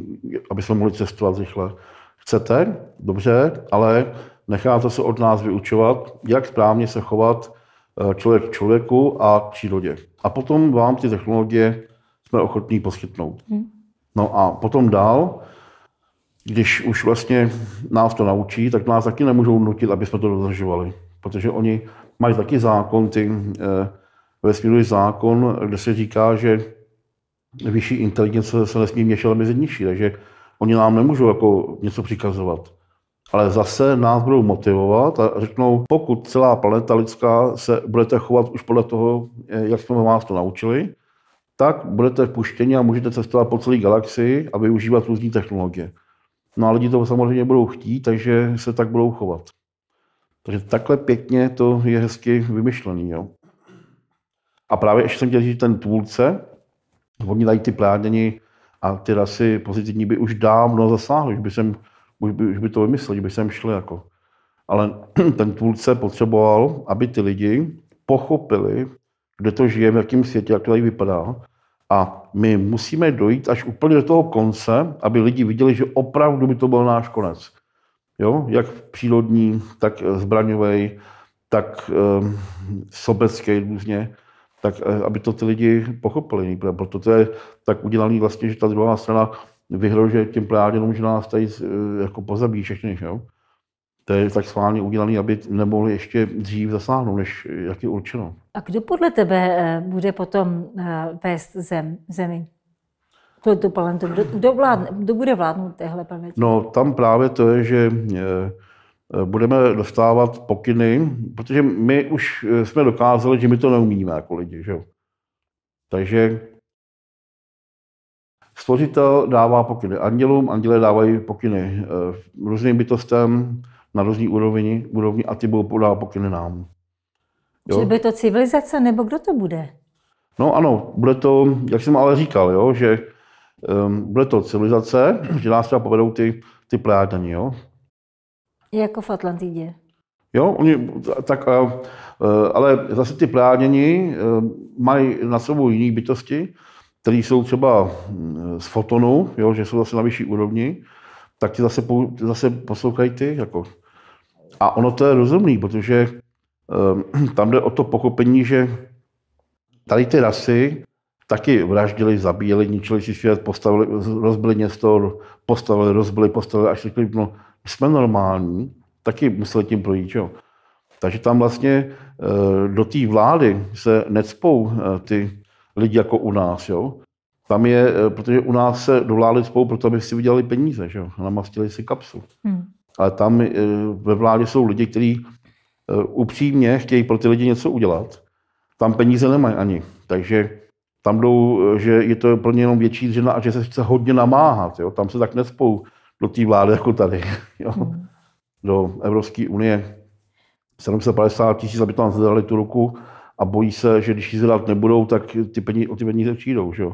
aby jsme mohli cestovat rychle. Chcete? Dobře, ale necháte se od nás vyučovat, jak správně se chovat Eh, člověk člověku a k přírodě. A potom vám ty technologie jsme ochotní poskytnout. Hmm. No a potom dál, když už vlastně nás to naučí, tak nás taky nemůžou nutit, aby jsme to dodržovali. Protože oni mají taky zákon, ty eh, vesmírný zákon, kde se říká, že vyšší inteligence se nesmí měšovat mezi nižší, takže oni nám nemůžou jako něco přikazovat ale zase nás budou motivovat a řeknou, pokud celá planeta lidská se budete chovat už podle toho, jak jsme vás to naučili, tak budete puštěni a můžete cestovat po celé galaxii a využívat různé technologie. No a lidi to samozřejmě budou chtít, takže se tak budou chovat. Takže takhle pěkně to je hezky vymyšlený. Jo? A právě ještě jsem chtěl říct, ten tvůrce, oni tady ty plánění a ty rasy pozitivní by už dávno zasáhly, už by sem už by, už by to že by sem šli jako. Ale ten tvůrce potřeboval, aby ty lidi pochopili, kde to žijeme, v jakém světě, jak to tady vypadá. A my musíme dojít až úplně do toho konce, aby lidi viděli, že opravdu by to byl náš konec. Jo? Jak přírodní, tak eh, zbraňový, tak um, sobecký různě, tak eh, aby to ty lidi pochopili. Proto to je tak udělané vlastně, že ta druhá strana vyhrožuje těm plejáděnům, že nás tady eh, jako pozabí všechny, že jo? To je tak schválně udělané, aby nemohli ještě dřív zasáhnout, než eh, jak je určeno. A kdo podle tebe eh, bude potom vést zem, zemi? Pro to Kdo, kdo, vládne, kdo bude vládnout téhle planetě? No, tam právě to je, že budeme dostávat pokyny, protože my už jsme dokázali, že my to neumíme jako lidi, že Takže Stvořitel dává pokyny andělům, anděle dávají pokyny eh, různým bytostem na různý úrovni, úrovni a ty budou podávat pokyny nám. Jo? Čili bude to civilizace, nebo kdo to bude? No ano, bude to, jak jsem ale říkal, jo, že um, bude to civilizace, že nás třeba povedou ty, ty plejádani, jo. Jako v Atlantidě. Jo, oni, tak, eh, eh, ale zase ty pláněni mají na sobou jiné bytosti, které jsou třeba mm, z fotonu, jo, že jsou zase na vyšší úrovni, tak ti zase, zase poslouchají ty. Jako. A ono to je rozumný, protože um, tam jde o to pochopení, že tady ty rasy taky vraždili, zabíjeli, ničili si svět, postavili, rozbili město, postavili, rozbili, postavili, až řekli, no, jsme normální, taky museli tím projít, jo. Takže tam vlastně eh, do té vlády se necpou eh, ty lidi jako u nás, jo. Tam je, eh, protože u nás se dovládli spolu proto, aby si vydělali peníze, že jo, namastili si kapsu. Hmm. Ale tam eh, ve vládě jsou lidi, kteří eh, upřímně chtějí pro ty lidi něco udělat. Tam peníze nemají ani, takže tam jdou, že je to pro ně jenom větší dřina a že se chce hodně namáhat, jo. Tam se tak nespou do té vlády jako tady, jo. Hmm. Do Evropské unie. 750 tisíc, aby tam zadali tu ruku a bojí se, že když ji dělat nebudou, tak ty peníze, o ty peníze přijdou. Že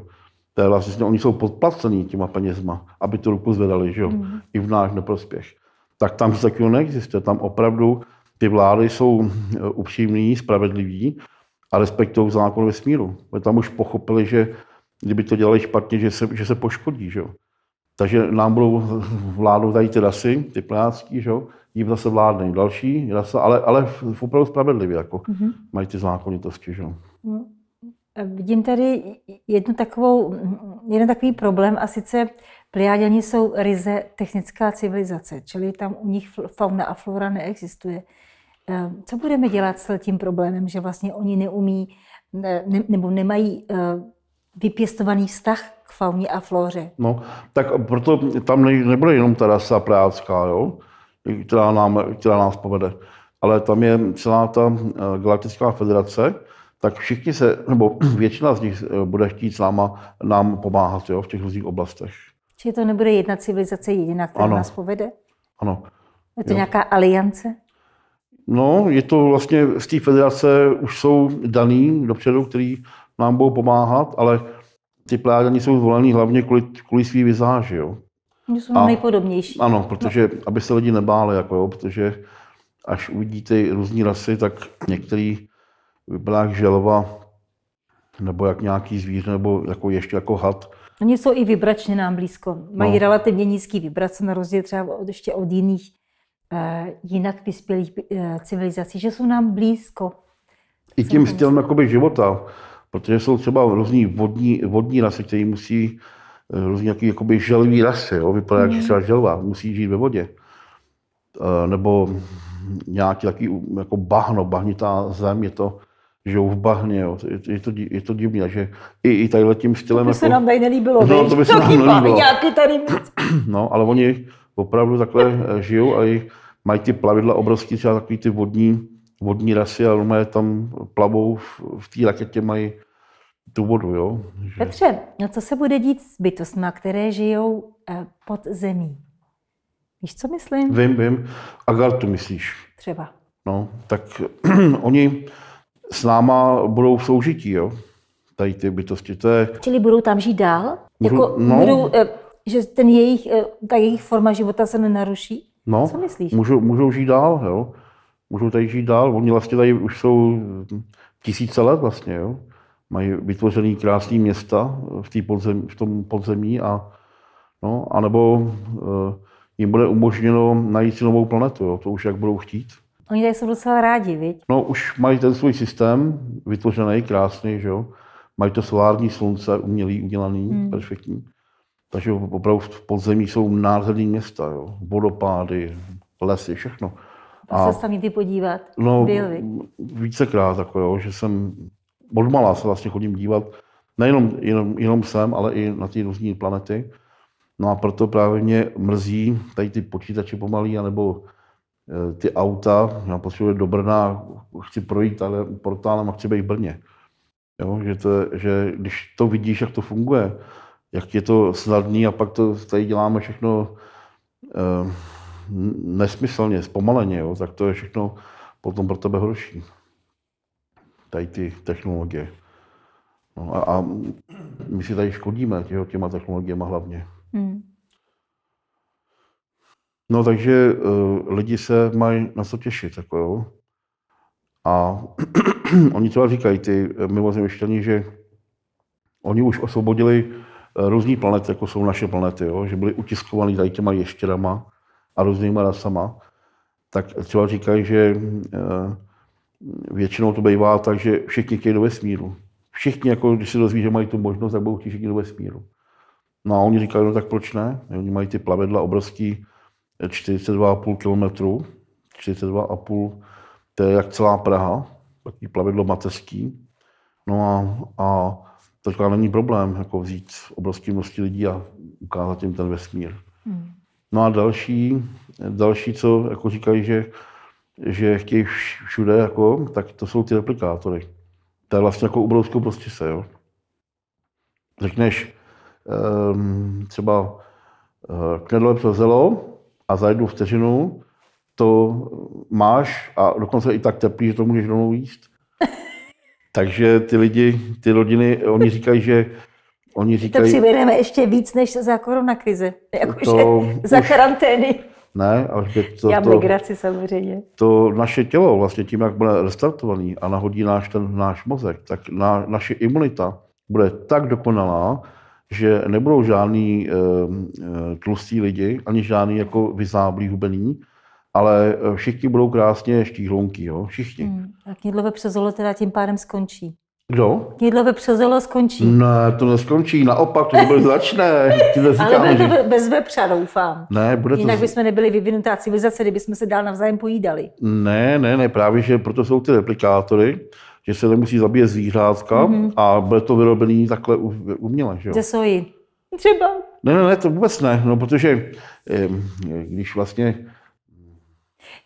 To je vlastně, oni jsou podplacení těma penězma, aby tu ruku zvedali, že Mm-hmm. i v náš neprospěch. Tak tam se takového neexistuje. Tam opravdu ty vlády jsou eh, upřímní, spravedliví a respektují zákon ve smíru. Tam už pochopili, že kdyby to dělali špatně, že se, že se poškodí. Že Takže nám budou eh, vládou tady ty rasy, ty plácky, že jim zase vládne další, zase, ale, ale v, v opravdu spravedlivě, jako mm-hmm. mají ty zákonitosti. Že? No. E, vidím tady jednu takovou, jeden takový problém a sice Plejáděni jsou ryze technická civilizace, čili tam u nich fauna a flora neexistuje. E, co budeme dělat s tím problémem, že vlastně oni neumí ne, nebo nemají e, vypěstovaný vztah k fauně a flóře? No, tak proto tam ne, nebyla jenom ta rasa prácká, jo? která, nám, která nás povede. Ale tam je celá ta eh, Galaktická federace, tak všichni se, nebo většina z nich eh, bude chtít s náma nám pomáhat jo, v těch různých oblastech. Čili to nebude jedna civilizace jediná, která ano. nás povede? Ano. Je to jo. nějaká aliance? No, je to vlastně, z té federace už jsou daný dopředu, který nám budou pomáhat, ale ty plány jsou zvolený hlavně kvůli, kvůli svý vizáži, jo jsou a, nejpodobnější. Ano, no. protože no. aby se lidi nebáli, jako jo, protože až uvidíte různé rasy, tak některý vypadá želva, nebo jak nějaký zvíře, nebo jako ještě jako had. Oni jsou i vibračně nám blízko. Mají no. relativně nízký vibrace na rozdíl třeba od, ještě od jiných eh, jinak vyspělých eh, civilizací, že jsou nám blízko. I tím stylem života, protože jsou třeba různý vodní, vodní rasy, které musí různě eh, nějaký jakoby želví rasy, jo? vypadá jak mhm. třeba želva, musí žít ve vodě. E, nebo nějaký taký jako bahno, bahnitá zem, je to, že v bahně, jo. Je, je, to, je to divný, že i, i tady tím stylem... To by jako, se nám tady nelíbilo, no, to by se nám nelíbilo. Nějaký tady No, ale oni opravdu takhle eh, žijou a jich, mají ty plavidla obrovský, třeba takový ty vodní, vodní rasy, ale tam plavou v, v té raketě, mají důvodu. Jo? Že... Petře, no co se bude dít s bytostmi, které žijou eh, pod zemí? Víš, co myslím? Vím, vím. Agartu myslíš. Třeba. No, tak oni s náma budou v soužití, jo? Tady ty bytosti. To je... Čili budou tam žít dál? Budu, jako, no. budou, eh, že ten jejich, eh, ta jejich forma života se nenaruší? No, co myslíš? Můžou, můžou žít dál, jo? Můžou tady žít dál. Oni vlastně tady už jsou hm, tisíce let vlastně, jo? mají vytvořené krásné města v, tý podzem, v tom podzemí a no, anebo eh, jim bude umožněno najít si novou planetu, jo, to už jak budou chtít. Oni tady jsou docela rádi, viď? No, už mají ten svůj systém vytvořený, krásný, že jo. Mají to solární slunce, umělý, udělaný, hmm. perfektní. Takže opravdu v podzemí jsou nádherné města, jo. Vodopády, lesy, všechno. A, a se tam jít podívat? No, Byl, vícekrát, jako jo, že jsem odmala se vlastně chodím dívat nejenom jenom, jenom sem, ale i na ty různé planety. No a proto právě mě mrzí tady ty počítače pomalý, anebo eh, ty auta, já potřebuji do Brna, chci projít ale portálem a chci být v Brně. Jo, že, to, že když to vidíš, jak to funguje, jak je to snadný a pak to tady děláme všechno eh, nesmyslně, zpomaleně, jo, tak to je všechno potom pro tebe horší tady ty technologie. No a, a my si tady škodíme těho, těma technologiemi hlavně. Hmm. No takže uh, lidi se mají na co těšit, jako jo. A oni třeba říkají, ty mimozemšťani, že oni už osvobodili eh, různý planety, jako jsou naše planety, jo? že byly utiskovaný tady těma ještěrama a různýma rasama, tak třeba říkají, že uh, většinou to bývá tak, že všichni chtějí do vesmíru. Všichni, jako když se dozví, že mají tu možnost, tak budou chtít všichni do vesmíru. No a oni říkali, no tak proč ne? Oni mají ty plavidla obrovský 42,5 km, 42,5, to je jak celá Praha, takový plavidlo mateřský. No a, a to říká, není problém jako vzít obrovské množství lidí a ukázat jim ten vesmír. Hmm. No a další, další, co jako říkají, že že chtějí všude, jako, tak to jsou ty replikátory. To je vlastně jako ubrouskou prostě se, jo. Řekneš um, třeba eh, knedlo přezelo a za jednu vteřinu to máš a dokonce i tak teplý, že to můžeš domů jíst. Takže ty lidi, ty rodiny, oni říkají, že Oni říkají, to přivedeme ještě víc než za koronakrize, jakože za karantény. Ne, ale že to, Já to, migraci samozřejmě. To naše tělo, vlastně tím, jak bude restartovaný a nahodí náš, ten, náš mozek, tak na, naše imunita bude tak dokonalá, že nebudou žádný e, tlustí lidi, ani žádný jako vyzáblý hubený, ale eh, všichni budou krásně štíhlounky, jo, všichni. Hmm. A knidlové přezolo teda tím pádem skončí. Kdo? Jídlo vepřozelo skončí. Ne, to neskončí, naopak, to bude značné. Ale bude to bez vepřa, doufám. Ne, bude Jinak to... bychom nebyli vyvinutá civilizace, kdybychom se dál navzájem pojídali. Ne, ne, ne, právě, že proto jsou ty replikátory, že se nemusí zabíjet zvířátka mm-hmm. a bude to vyrobený takhle uměle, že jo? Ze soji. Třeba. Ne, ne, ne, to vůbec ne, no protože když vlastně...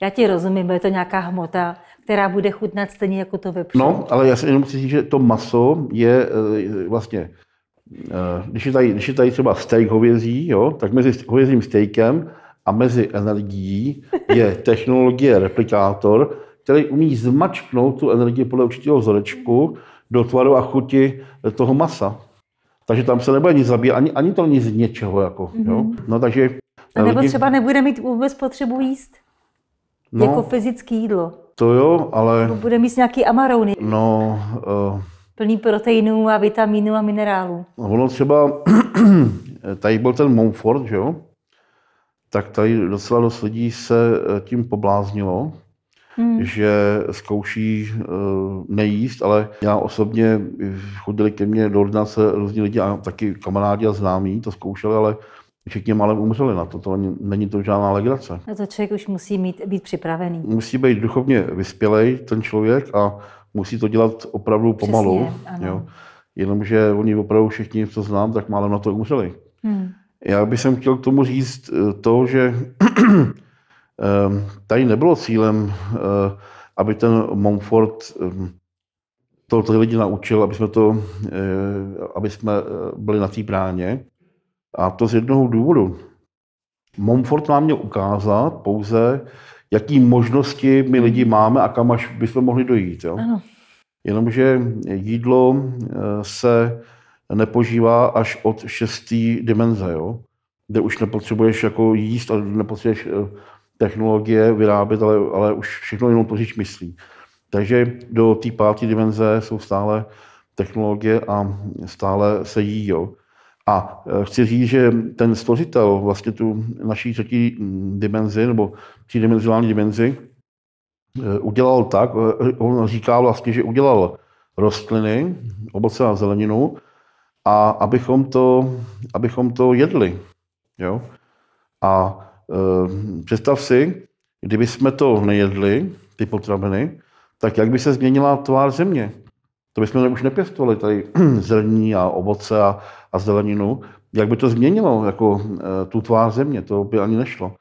Já ti rozumím, bude to nějaká hmota, která bude chutnat stejně jako to vepřové. No, ale já si jenom chci říct, že to maso je eh, vlastně, eh, když je tady, když je tady třeba steak hovězí, jo, tak mezi hovězím steakem a mezi energií je technologie replikátor, který umí zmačknout tu energii podle určitého vzorečku do tvaru a chuti toho masa. Takže tam se nebude nic zabíjet, ani, ani to nic z něčeho. Jako, mm-hmm. jo? Mhm. No, takže, a nebo eh, lidi... třeba nebude mít vůbec potřebu jíst? No, jako fyzické jídlo. To jo, ale... Bude mít nějaký amarony No... Uh... Plný proteinů a vitaminů a minerálů. No, ono třeba, tady byl ten Montfort, že jo? Tak tady docela dost lidí se eh, tím pobláznilo, hmm. že zkouší uh, nejíst, ale já osobně chodili ke mně do ordinace různí lidi a taky kamarádi a známí to zkoušeli, ale Všichni ale umřeli na to, to není to žádná legrace. A to člověk už musí mít, být připravený. Musí být duchovně vyspělej ten člověk a musí to dělat opravdu pomalu. Přesně, jo. Jenomže oni opravdu všichni, co znám, tak málem na to umřeli. Hmm. Já bych chtěl k tomu říct eh, to, že eh, tady nebylo cílem, eh, aby ten Montfort to ty lidi naučil, aby jsme, to, aby jsme byli na té bráně, a to z jednoho důvodu. Mumford nám měl ukázat pouze, jaký možnosti my hmm. lidi máme a kam až bychom mohli dojít. Jo? Ano. Jenomže jídlo eh, se nepožívá až od šestý dimenze, jo? kde už nepotřebuješ jako jíst a nepotřebuješ eh, technologie vyrábět, ale, ale už všechno jenom to říč myslí. Takže do té páté dimenze jsou stále technologie a stále se jí. Jo? A e, chci říct, že ten stvořitel vlastně tu naší třetí mm, dimenzi nebo třídimenzionální dimenzi e, udělal tak, e, on říká vlastně, že udělal rostliny, ovoce a zeleninu, a abychom to, abychom to jedli. Jo? A e, představ si, kdyby jsme to nejedli, ty potraviny, tak jak by se změnila tvář země? to bychom už nepěstovali tady zelení a ovoce a, a zeleninu, jak by to změnilo jako eh, tu tvář země, to by ani nešlo.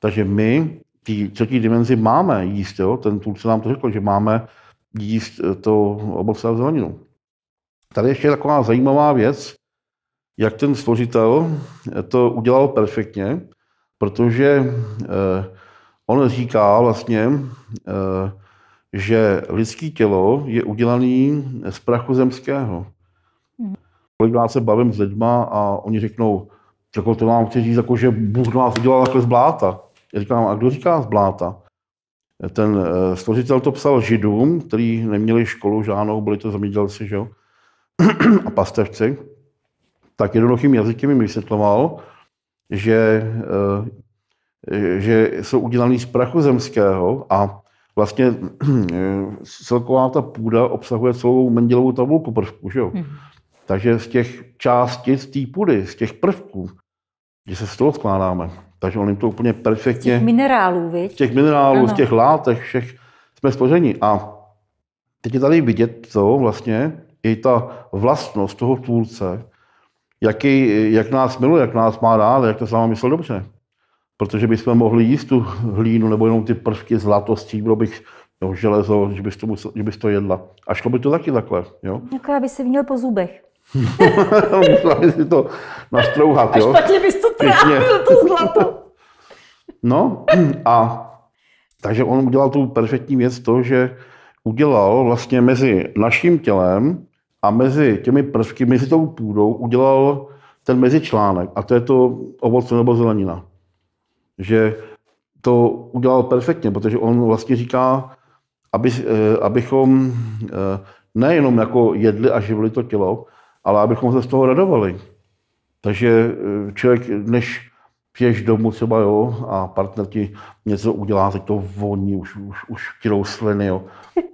Takže my tý třetí dimenzi máme jíst, jo? ten Tulce nám to řekl, že máme jíst eh, to ovoce a zeleninu. Tady ještě je taková zajímavá věc, jak ten složitel eh, to udělal perfektně, protože eh, on říká vlastně, eh, že lidský tělo je udělaný z prachu zemského. Mm. Kolikrát se bavím s lidma a oni řeknou, jako to vám chci říct, jako že Bůh nás udělal takhle z bláta. Já říkám, a kdo říká z bláta? Ten eh, složitel to psal židům, kteří neměli školu žádnou, byli to zemědělci, že jo, a pastevci. Tak jednoduchým jazykem mi vysvětloval, že, eh, že jsou udělaný z prachu zemského a vlastně eh, celková ta půda obsahuje celou mendělovou tabulku prvků. Že jo? Hmm. Takže z těch částic té půdy, z těch prvků, že se z toho skládáme. Takže on jim to úplně perfektně... Z těch minerálů, viď? Z těch minerálů, ano. z těch látek, všech jsme stvoření. A teď je tady vidět to vlastně, i ta vlastnost toho tvůrce, jaký, jak nás miluje, jak nás má rád, jak to s námi myslel dobře protože bychom mohli jíst tu hlínu nebo jenom ty prvky zlato, stříbro bych jo, železo, že bys, to musel, že bys to jedla. A šlo by to taky takhle, jo? Jako bych si měl po zubech. Musela by si to nastrouhat, jo? A špatně bys to trávil, to zlato. no a takže on udělal tu perfektní věc to, že udělal vlastně mezi naším tělem a mezi těmi prvky, mezi tou půdou udělal ten mezičlánek a to je to ovoce nebo zelenina že to udělal perfektně, protože on vlastně říká, aby, eh, abychom eh, nejenom jako jedli a živili to tělo, ale abychom se z toho radovali. Takže eh, člověk, než přijdeš domů třeba, jo, a partner ti něco udělá, teď to voní, už, už, už ti sliny, jo.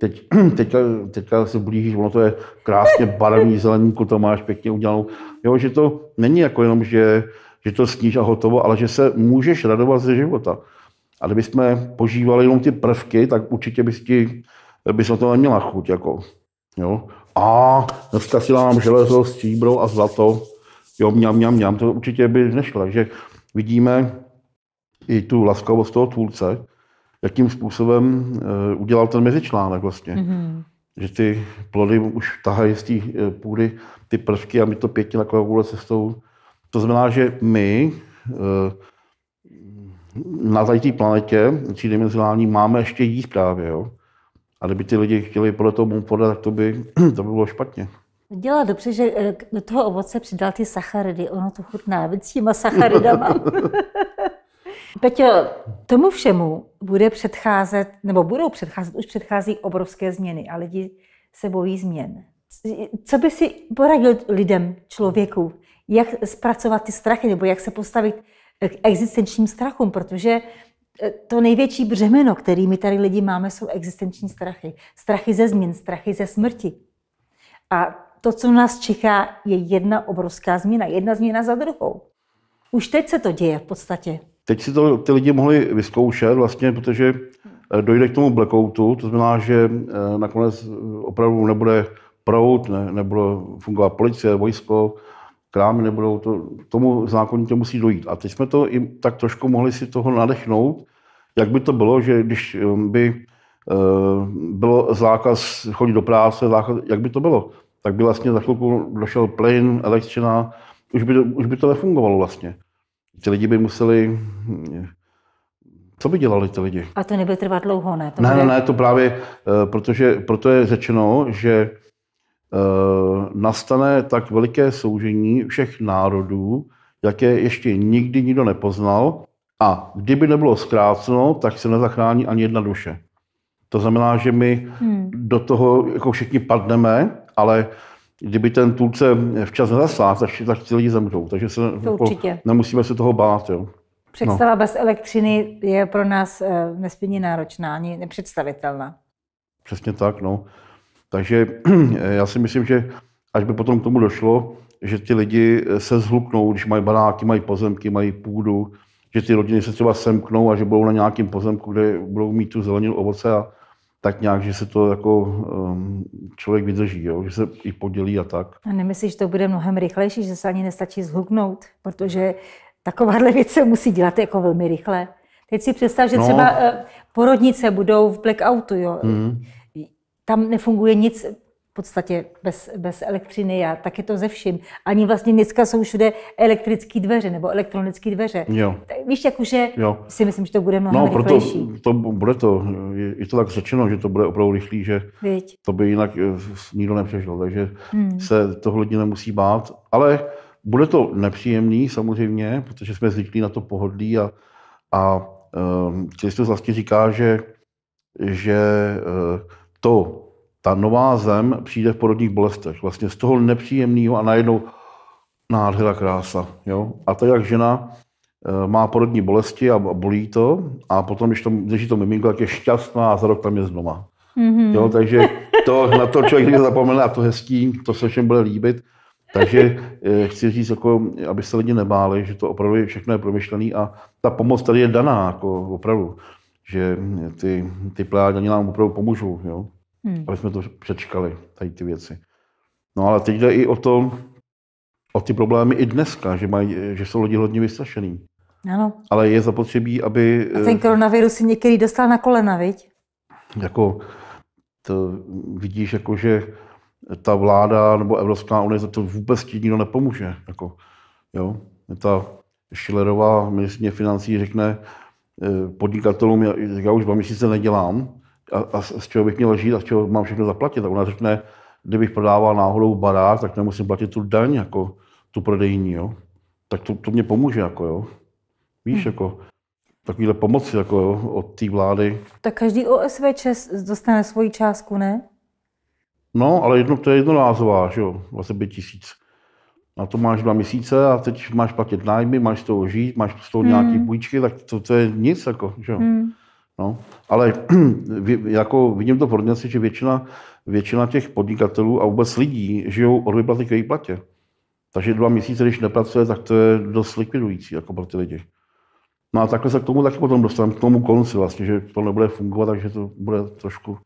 Teď, teďka, teďka se blížíš, ono to je krásně barevný zelený, to máš pěkně udělanou. Jo, že to není jako jenom, že že to sníš a hotovo, ale že se můžeš radovat ze života. A kdybychom požívali jenom ty prvky, tak určitě bys ti, bys o to neměla chuť, jako, jo. A dneska si dám železo, stříbro a zlato, jo, mňam, mňam, mňam, to určitě by nešlo. Takže vidíme i tu laskavost toho tvůrce, jakým způsobem e, udělal ten mezičlánek vlastně. Mm-hmm. Že ty plody už tahají z té eh, půdy ty prvky a my to pěti na vůle cestou to znamená, že my eh, na té planetě třídimenzionální máme ještě jít právě. Jo? A kdyby ty lidi chtěli podle toho podat, tak to by, to by bylo špatně. Dělá dobře, že eh, do toho ovoce přidal ty sacharidy. Ono to chutná víc s těma sacharidama. Peťo, tomu všemu bude předcházet, nebo budou předcházet, už předchází obrovské změny a lidi se bojí změn. Co by si poradil lidem, člověku, jak zpracovat ty strachy nebo jak se postavit k existenčním strachům, protože eh, to největší břemeno, který my tady lidi máme, jsou existenční strachy. Strachy ze změn, strachy ze smrti. A to, co nás čeká, je jedna obrovská změna. Jedna změna za druhou. Už teď se to děje v podstatě. Teď si to ty lidi mohli vyzkoušet vlastně, protože eh, dojde k tomu blackoutu, to znamená, že eh, nakonec opravdu nebude prout, ne, nebude fungovat policie, vojsko, krámy nebudou, to, tomu zákonitě musí dojít. A teď jsme to i tak trošku mohli si toho nadechnout, jak by to bylo, že když um, by uh, byl zákaz chodit do práce, zákaz, jak by to bylo, tak by vlastně za chvilku došel plyn, elektřina, už by, to, už by to nefungovalo vlastně. Ty lidi by museli, co by dělali ty lidi? A to nebude trvat dlouho, ne? To ne, bude... ne, to právě, eh, protože proto je řečeno, že Eh, nastane tak veliké soužení všech národů, jaké ještě nikdy nikdo nepoznal. A kdyby nebylo zkráceno, tak se nezachrání ani jedna duše. To znamená, že my hmm. do toho jako všichni padneme, ale kdyby ten tůlce včas nezasáhl, tak, tak ti lidi zemřou. Takže se, jako, nemusíme se toho bát. Jo. Představa no. bez elektřiny je pro nás eh, nesmírně náročná, ani nepředstavitelná. Přesně tak, no. Takže já si myslím, že až by potom k tomu došlo, že ty lidi se zhluknou, když mají baráky, mají pozemky, mají půdu, že ty rodiny se třeba semknou a že budou na nějakém pozemku, kde budou mít tu zeleninu, ovoce a tak nějak, že se to jako um, člověk vydrží, jo? že se i podělí a tak. A nemyslíš, že to bude mnohem rychlejší, že se ani nestačí zhluknout, protože takováhle věc se musí dělat jako velmi rychle. Teď si představ, že no. třeba eh, porodnice budou v blackoutu, jo? Mm tam nefunguje nic v podstatě bez, bez elektřiny a tak je to ze vším. Ani vlastně dneska jsou všude elektrické dveře nebo elektronické dveře. Jo. Víš, jak už je, jo. si myslím, že to bude mnohem no, proto, rychlejší. to bude to, je, je to tak řečeno, že to bude opravdu rychlý, že Viď. to by jinak eh, nikdo nepřežil, takže hmm. se toho lidi nemusí bát, ale bude to nepříjemný samozřejmě, protože jsme zvyklí na to pohodlí a, a eh, Kristus vlastně říká, že, že eh, to ta nová zem přijde v porodních bolestech. Vlastně z toho nepříjemného a najednou nádhera krása. Jo? A to, jak žena eh, má porodní bolesti a bolí to a potom, když, to, když to miminko, tak je šťastná a za rok tam je znova. Mm-hmm. Jo, takže to, na to člověk někdy zapomene a to hezký, to se všem bude líbit. Takže eh, chci říct, jako, aby se lidi nebáli, že to opravdu je všechno je promyšlené a ta pomoc tady je daná, jako opravdu, že hm, ty, ty plány nám opravdu pomůžou. Jo? hmm. aby jsme to přečkali, tady ty věci. No ale teď jde i o to, o ty problémy i dneska, že, mají, že jsou lidi hodně vystrašený. Ano. Ale je zapotřebí, aby... A ten eh, koronavirus si některý dostal na kolena, viď? Jako, to vidíš, jako, že ta vláda nebo Evropská unie za to vůbec ti nikdo nepomůže. Jako, jo? Ta Schillerová ministrině financí řekne eh, podnikatelům, já už dva měsíce nedělám, a, a z čeho bych měl žít a z čeho mám všechno zaplatit. A ona řekne, kdybych prodával náhodou barák, tak nemusím platit tu daň, jako tu prodejní, jo. Tak to, to mě pomůže, jako jo. Víš, hmm. jako takovýhle pomoci jako jo, od té vlády. Tak každý OSVČ dostane svoji částku, ne? No, ale jedno, to je jednorázová, že jo, vlastně by tisíc. Na to máš dva měsíce a teď máš platit nájmy, máš z toho žít, máš z toho hmm. nějaké hm. půjčky, tak to, to je nic, jako, že jo. Hmm. No, ale jako vidím to v ordinaci, že většina, většina těch podnikatelů a vůbec lidí žijou od vyplaty k výplatě. Takže dva měsíce, když nepracuje, tak to je dost likvidující jako pro ty lidi. No a takhle se k tomu taky potom dostaneme, k tomu konci vlastně, že to nebude fungovat, takže to bude trošku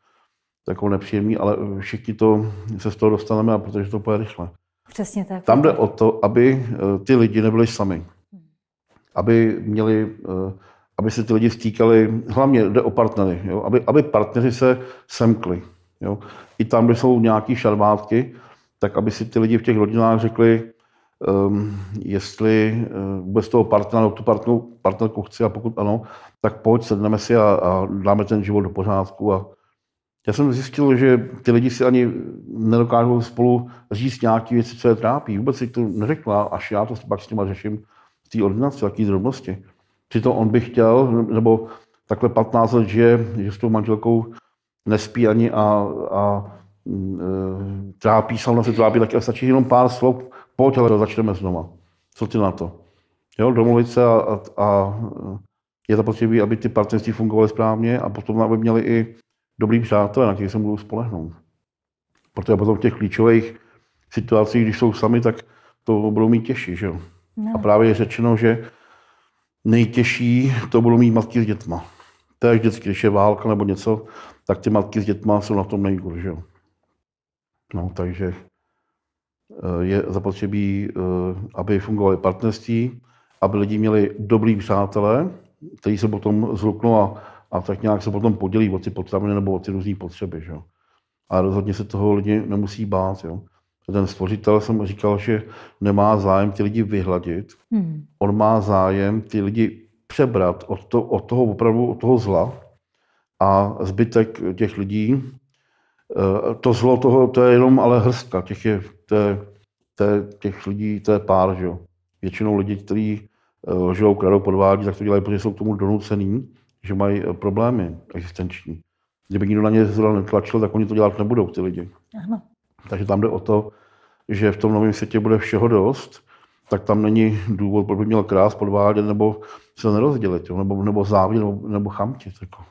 takovou nepříjemný, ale všichni to, se z toho dostaneme, a protože to půjde rychle. Přesně tak. Tam jde o to, aby eh, ty lidi nebyli sami. Hmm. Aby měli eh, aby se ty lidi stýkali, hlavně jde o partnery, jo? Aby, aby partneři se semkli. Jo? I tam, kde jsou nějaké šarvátky, tak aby si ty lidi v těch rodinách řekli, um, jestli uh, vůbec toho partnera, tu partnerku, partnerku chci a pokud ano, tak pojď, sedneme si a, a dáme ten život do pořádku. A já jsem zjistil, že ty lidi si ani nedokážou spolu říct nějaké věci, co je trápí. Vůbec si to neřekla, až já to pak s těma řeším v té ordinaci, jaký drobnosti. Přitom on by chtěl, nebo takhle 15 let žije, že s tou manželkou nespí ani a, a e, trápí, sama se trápí, tak stačí jenom pár slov, pojď, ale začneme znova. Co ty na to? Jo, domluvit se a, a, a je zapotřebí, aby ty partnerství fungovaly správně a potom aby měli i dobrý přátelé, na kterých se budou spolehnout. Protože potom v těch klíčových situacích, když jsou sami, tak to budou mít těžší. Že jo? No. A právě je řečeno, že nejtěžší to budou mít matky s dětma. To je vždycky, když je válka nebo něco, tak ty matky s dětma jsou na tom nejgůr, Že? No, takže eh, je zapotřebí, eh, aby fungovaly partnerství, aby lidi měli dobrý přátelé, kteří se potom zluknou a, a tak nějak se potom podělí o ty potraviny nebo o ty různé potřeby. Že? A rozhodně se toho lidi nemusí bát. Jo? ten spořitel jsem říkal, že nemá zájem ty lidi vyhladit, hmm. on má zájem ty lidi přebrat od, to, od toho opravdu, od toho zla a zbytek těch lidí, eh, to zlo toho, to je jenom ale hrstka, těch, je, to je, to je, těch lidí, to je pár, že jo. Většinou lidi, kteří eh, lžou, kradou, podvádí, tak to dělají, protože jsou k tomu donucený, že mají eh, problémy existenční. Kdyby nikdo na ně zrovna netlačil, tak oni to dělat nebudou, ty lidi. Ano. Takže tam jde o to, že v tom novém světě bude všeho dost, tak tam není důvod, proč by měl krás podvádět nebo se nerozdělit, jo? nebo, nebo závidět, nebo, nebo chamtit. Jako.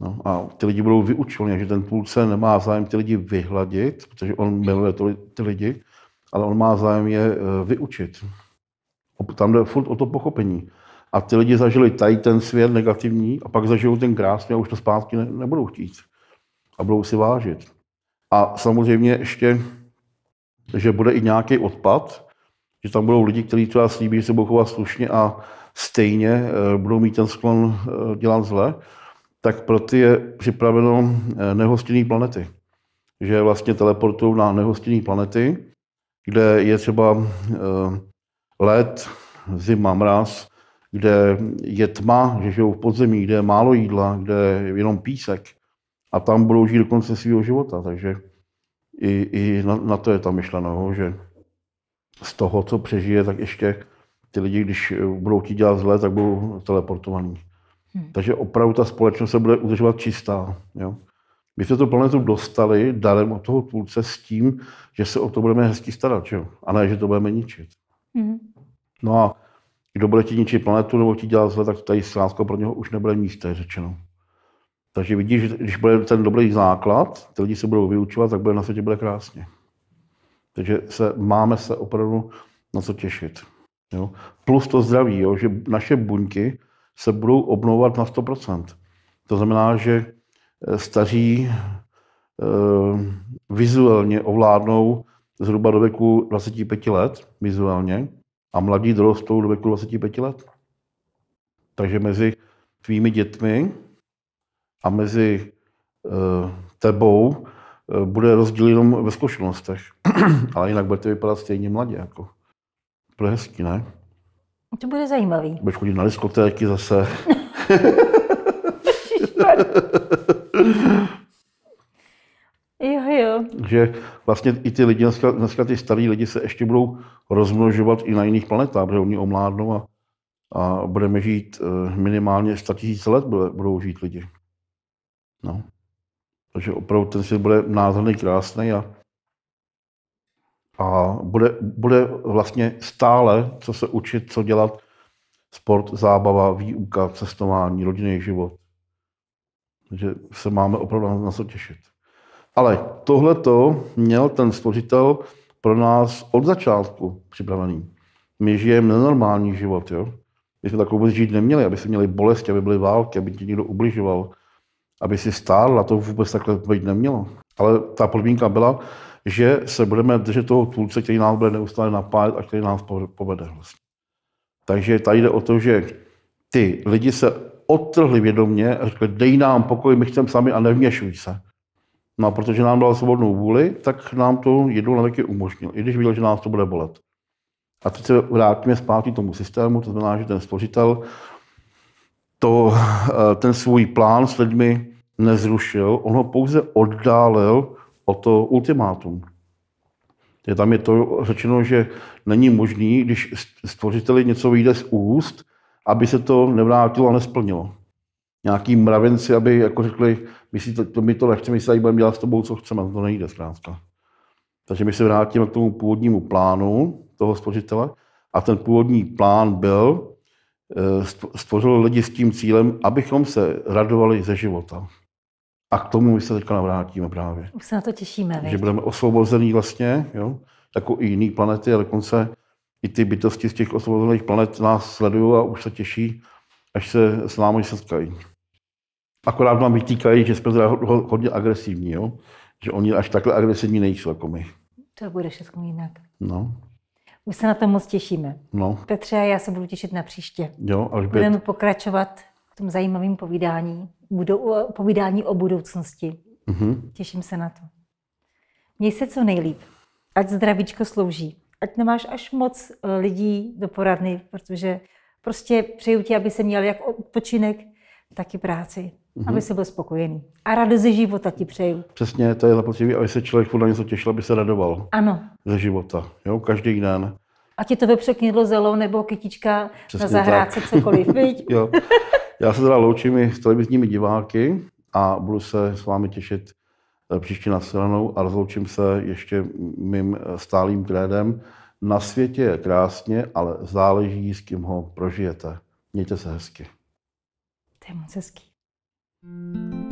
No, a ty lidi budou vyučeni, že ten půlce nemá zájem ty lidi vyhladit, protože on miluje to, ty lidi, ale on má zájem je eh, vyučit. Tam jde furt o to pochopení. A ty lidi zažili tady ten svět negativní a pak zažijou ten krásný a už to zpátky ne, nebudou chtít. A budou si vážit. A samozřejmě ještě, že bude i nějaký odpad, že tam budou lidi, kteří třeba slíbí, že se budou chovat slušně a stejně eh, budou mít ten sklon eh, dělat zle, tak pro ty je připraveno eh, nehostinný planety. Že vlastně teleportují na nehostinný planety, kde je třeba led, zima, mraz, kde je tma, že žijou v podzemí, kde je málo jídla, kde je jenom písek, a tam budou žít do konce svého života. Takže i, i na, na to je tam myšleno, no, že z toho, co přežije, tak ještě ty lidi, když eh, budou ti dělat zle, tak budou teleportovaní. Hmm. Takže opravdu ta společnost se bude udržovat čistá. Jo? My jsme tu planetu dostali darem od toho tvůrce s tím, že se o to budeme hezky starat, jo? a ne, že to budeme ničit. Hmm. No a kdo bude ti ničit planetu nebo ti dělat zle, tak tady Slánsko pro něho už nebude místo, je řečeno. Takže vidíš, že když bude ten dobrý základ, ty lidi se budou vyučovat, tak bude na světě bude krásně. Takže se, máme se opravdu na co těšit. Jo? Plus to zdraví, jo? že naše buňky se budou obnovovat na 100%. To znamená, že eh, staří e, vizuálně ovládnou zhruba do věku 25 let, vizuálně, a mladí dorostou do věku 25 let. Takže mezi tvými dětmi a mezi eh, tebou eh, bude rozdíl jenom ve zkušenostech. Ale jinak budete vypadat stejně mladě. Jako. Bude hezký, ne? To bude zajímavý. Budeš chodit na diskotéky zase. jo, jo. Že vlastně i ty lidi, dneska, dneska ty starý lidi se ještě budou rozmnožovat i na jiných planetách, protože oni omládnou a, a budeme žít eh, minimálně 100 000 let budou žít lidi. No. Takže opravdu ten svět bude nádherný, krásný a, a bude, bude vlastně stále co se učit, co dělat. Sport, zábava, výuka, cestování, rodinný život. Takže se máme opravdu na co těšit. Ale tohle to měl ten stvořitel pro nás od začátku připravený. My žijeme nenormální život, jo. My jsme takovou vůbec žít neměli, aby se měli bolesti, aby byly války, aby ti někdo ubližoval, aby si stál, a to vůbec takhle být nemělo. Ale ta podmínka byla, že se budeme držet toho tvůrce, který nás bude neustále napájet a který nás povede. Vlastně. Takže tady jde o to, že ty lidi se odtrhli vědomě a řekli, dej nám pokoj, my chceme sami a nevměšuj se. No a protože nám dal svobodnou vůli, tak nám to jednou na věky umožnil, i když viděl, že nás to bude bolet. A teď se vrátíme zpátky tomu systému, to znamená, že ten spořitel to, eh, ten svůj plán s lidmi nezrušil, on ho pouze oddálil o to ultimátum. Je tam je to řečeno, že není možný, když stvořiteli něco vyjde z úst, aby se to nevrátilo a nesplnilo. Nějaký mravenci, aby jako řekli, my, si to, my to nechceme, my si tady budeme dělat s tobou, co chceme, to nejde zkrátka. Takže my se vrátíme k tomu původnímu plánu toho stvořitele a ten původní plán byl, eh, stvořil lidi s tím cílem, abychom se radovali ze života. A k tomu my se teďka navrátíme právě. Už se na to těšíme, Že budeme osvobozený vlastně, jo? jako i jiný planety, ale dokonce i ty bytosti z těch osvobozených planet nás sledují a už se těší, až se s námi setkají. Akorát nám vytýkají, že jsme teda hodně agresivní, jo? že oni až takhle agresivní nejsou jako my. To bude všechno jinak. No. Už se na to moc těšíme. No. Petře, já se budu těšit na příště. Jo, až Budeme pokračovat v tom zajímavém povídání, budou, povídání o budoucnosti. Mm-hmm. Těším se na to. Měj se co nejlíp. Ať zdravíčko slouží. Ať nemáš až moc e, lidí do poradny, protože prostě přeju ti, aby se měl jak odpočinek, tak i práci. Mm-hmm. Aby se byl spokojený. A radost ze života ti přeju. Přesně, to je zapotřebí, aby se člověk podle něco těšil, aby se radoval. Ano. Ze života, jo, každý den. A ti to vepřeknidlo zelo nebo kytička Přesně na zahrádce, tak. cokoliv, viď? jo. Já se teda loučím i s televizními diváky a budu se s vámi těšit eh, příště na silenou a rozloučím se ještě mým eh, stálým krédem. Na světě je krásně, ale záleží, s kým ho prožijete. Mějte se hezky. To je moc hezký. thank you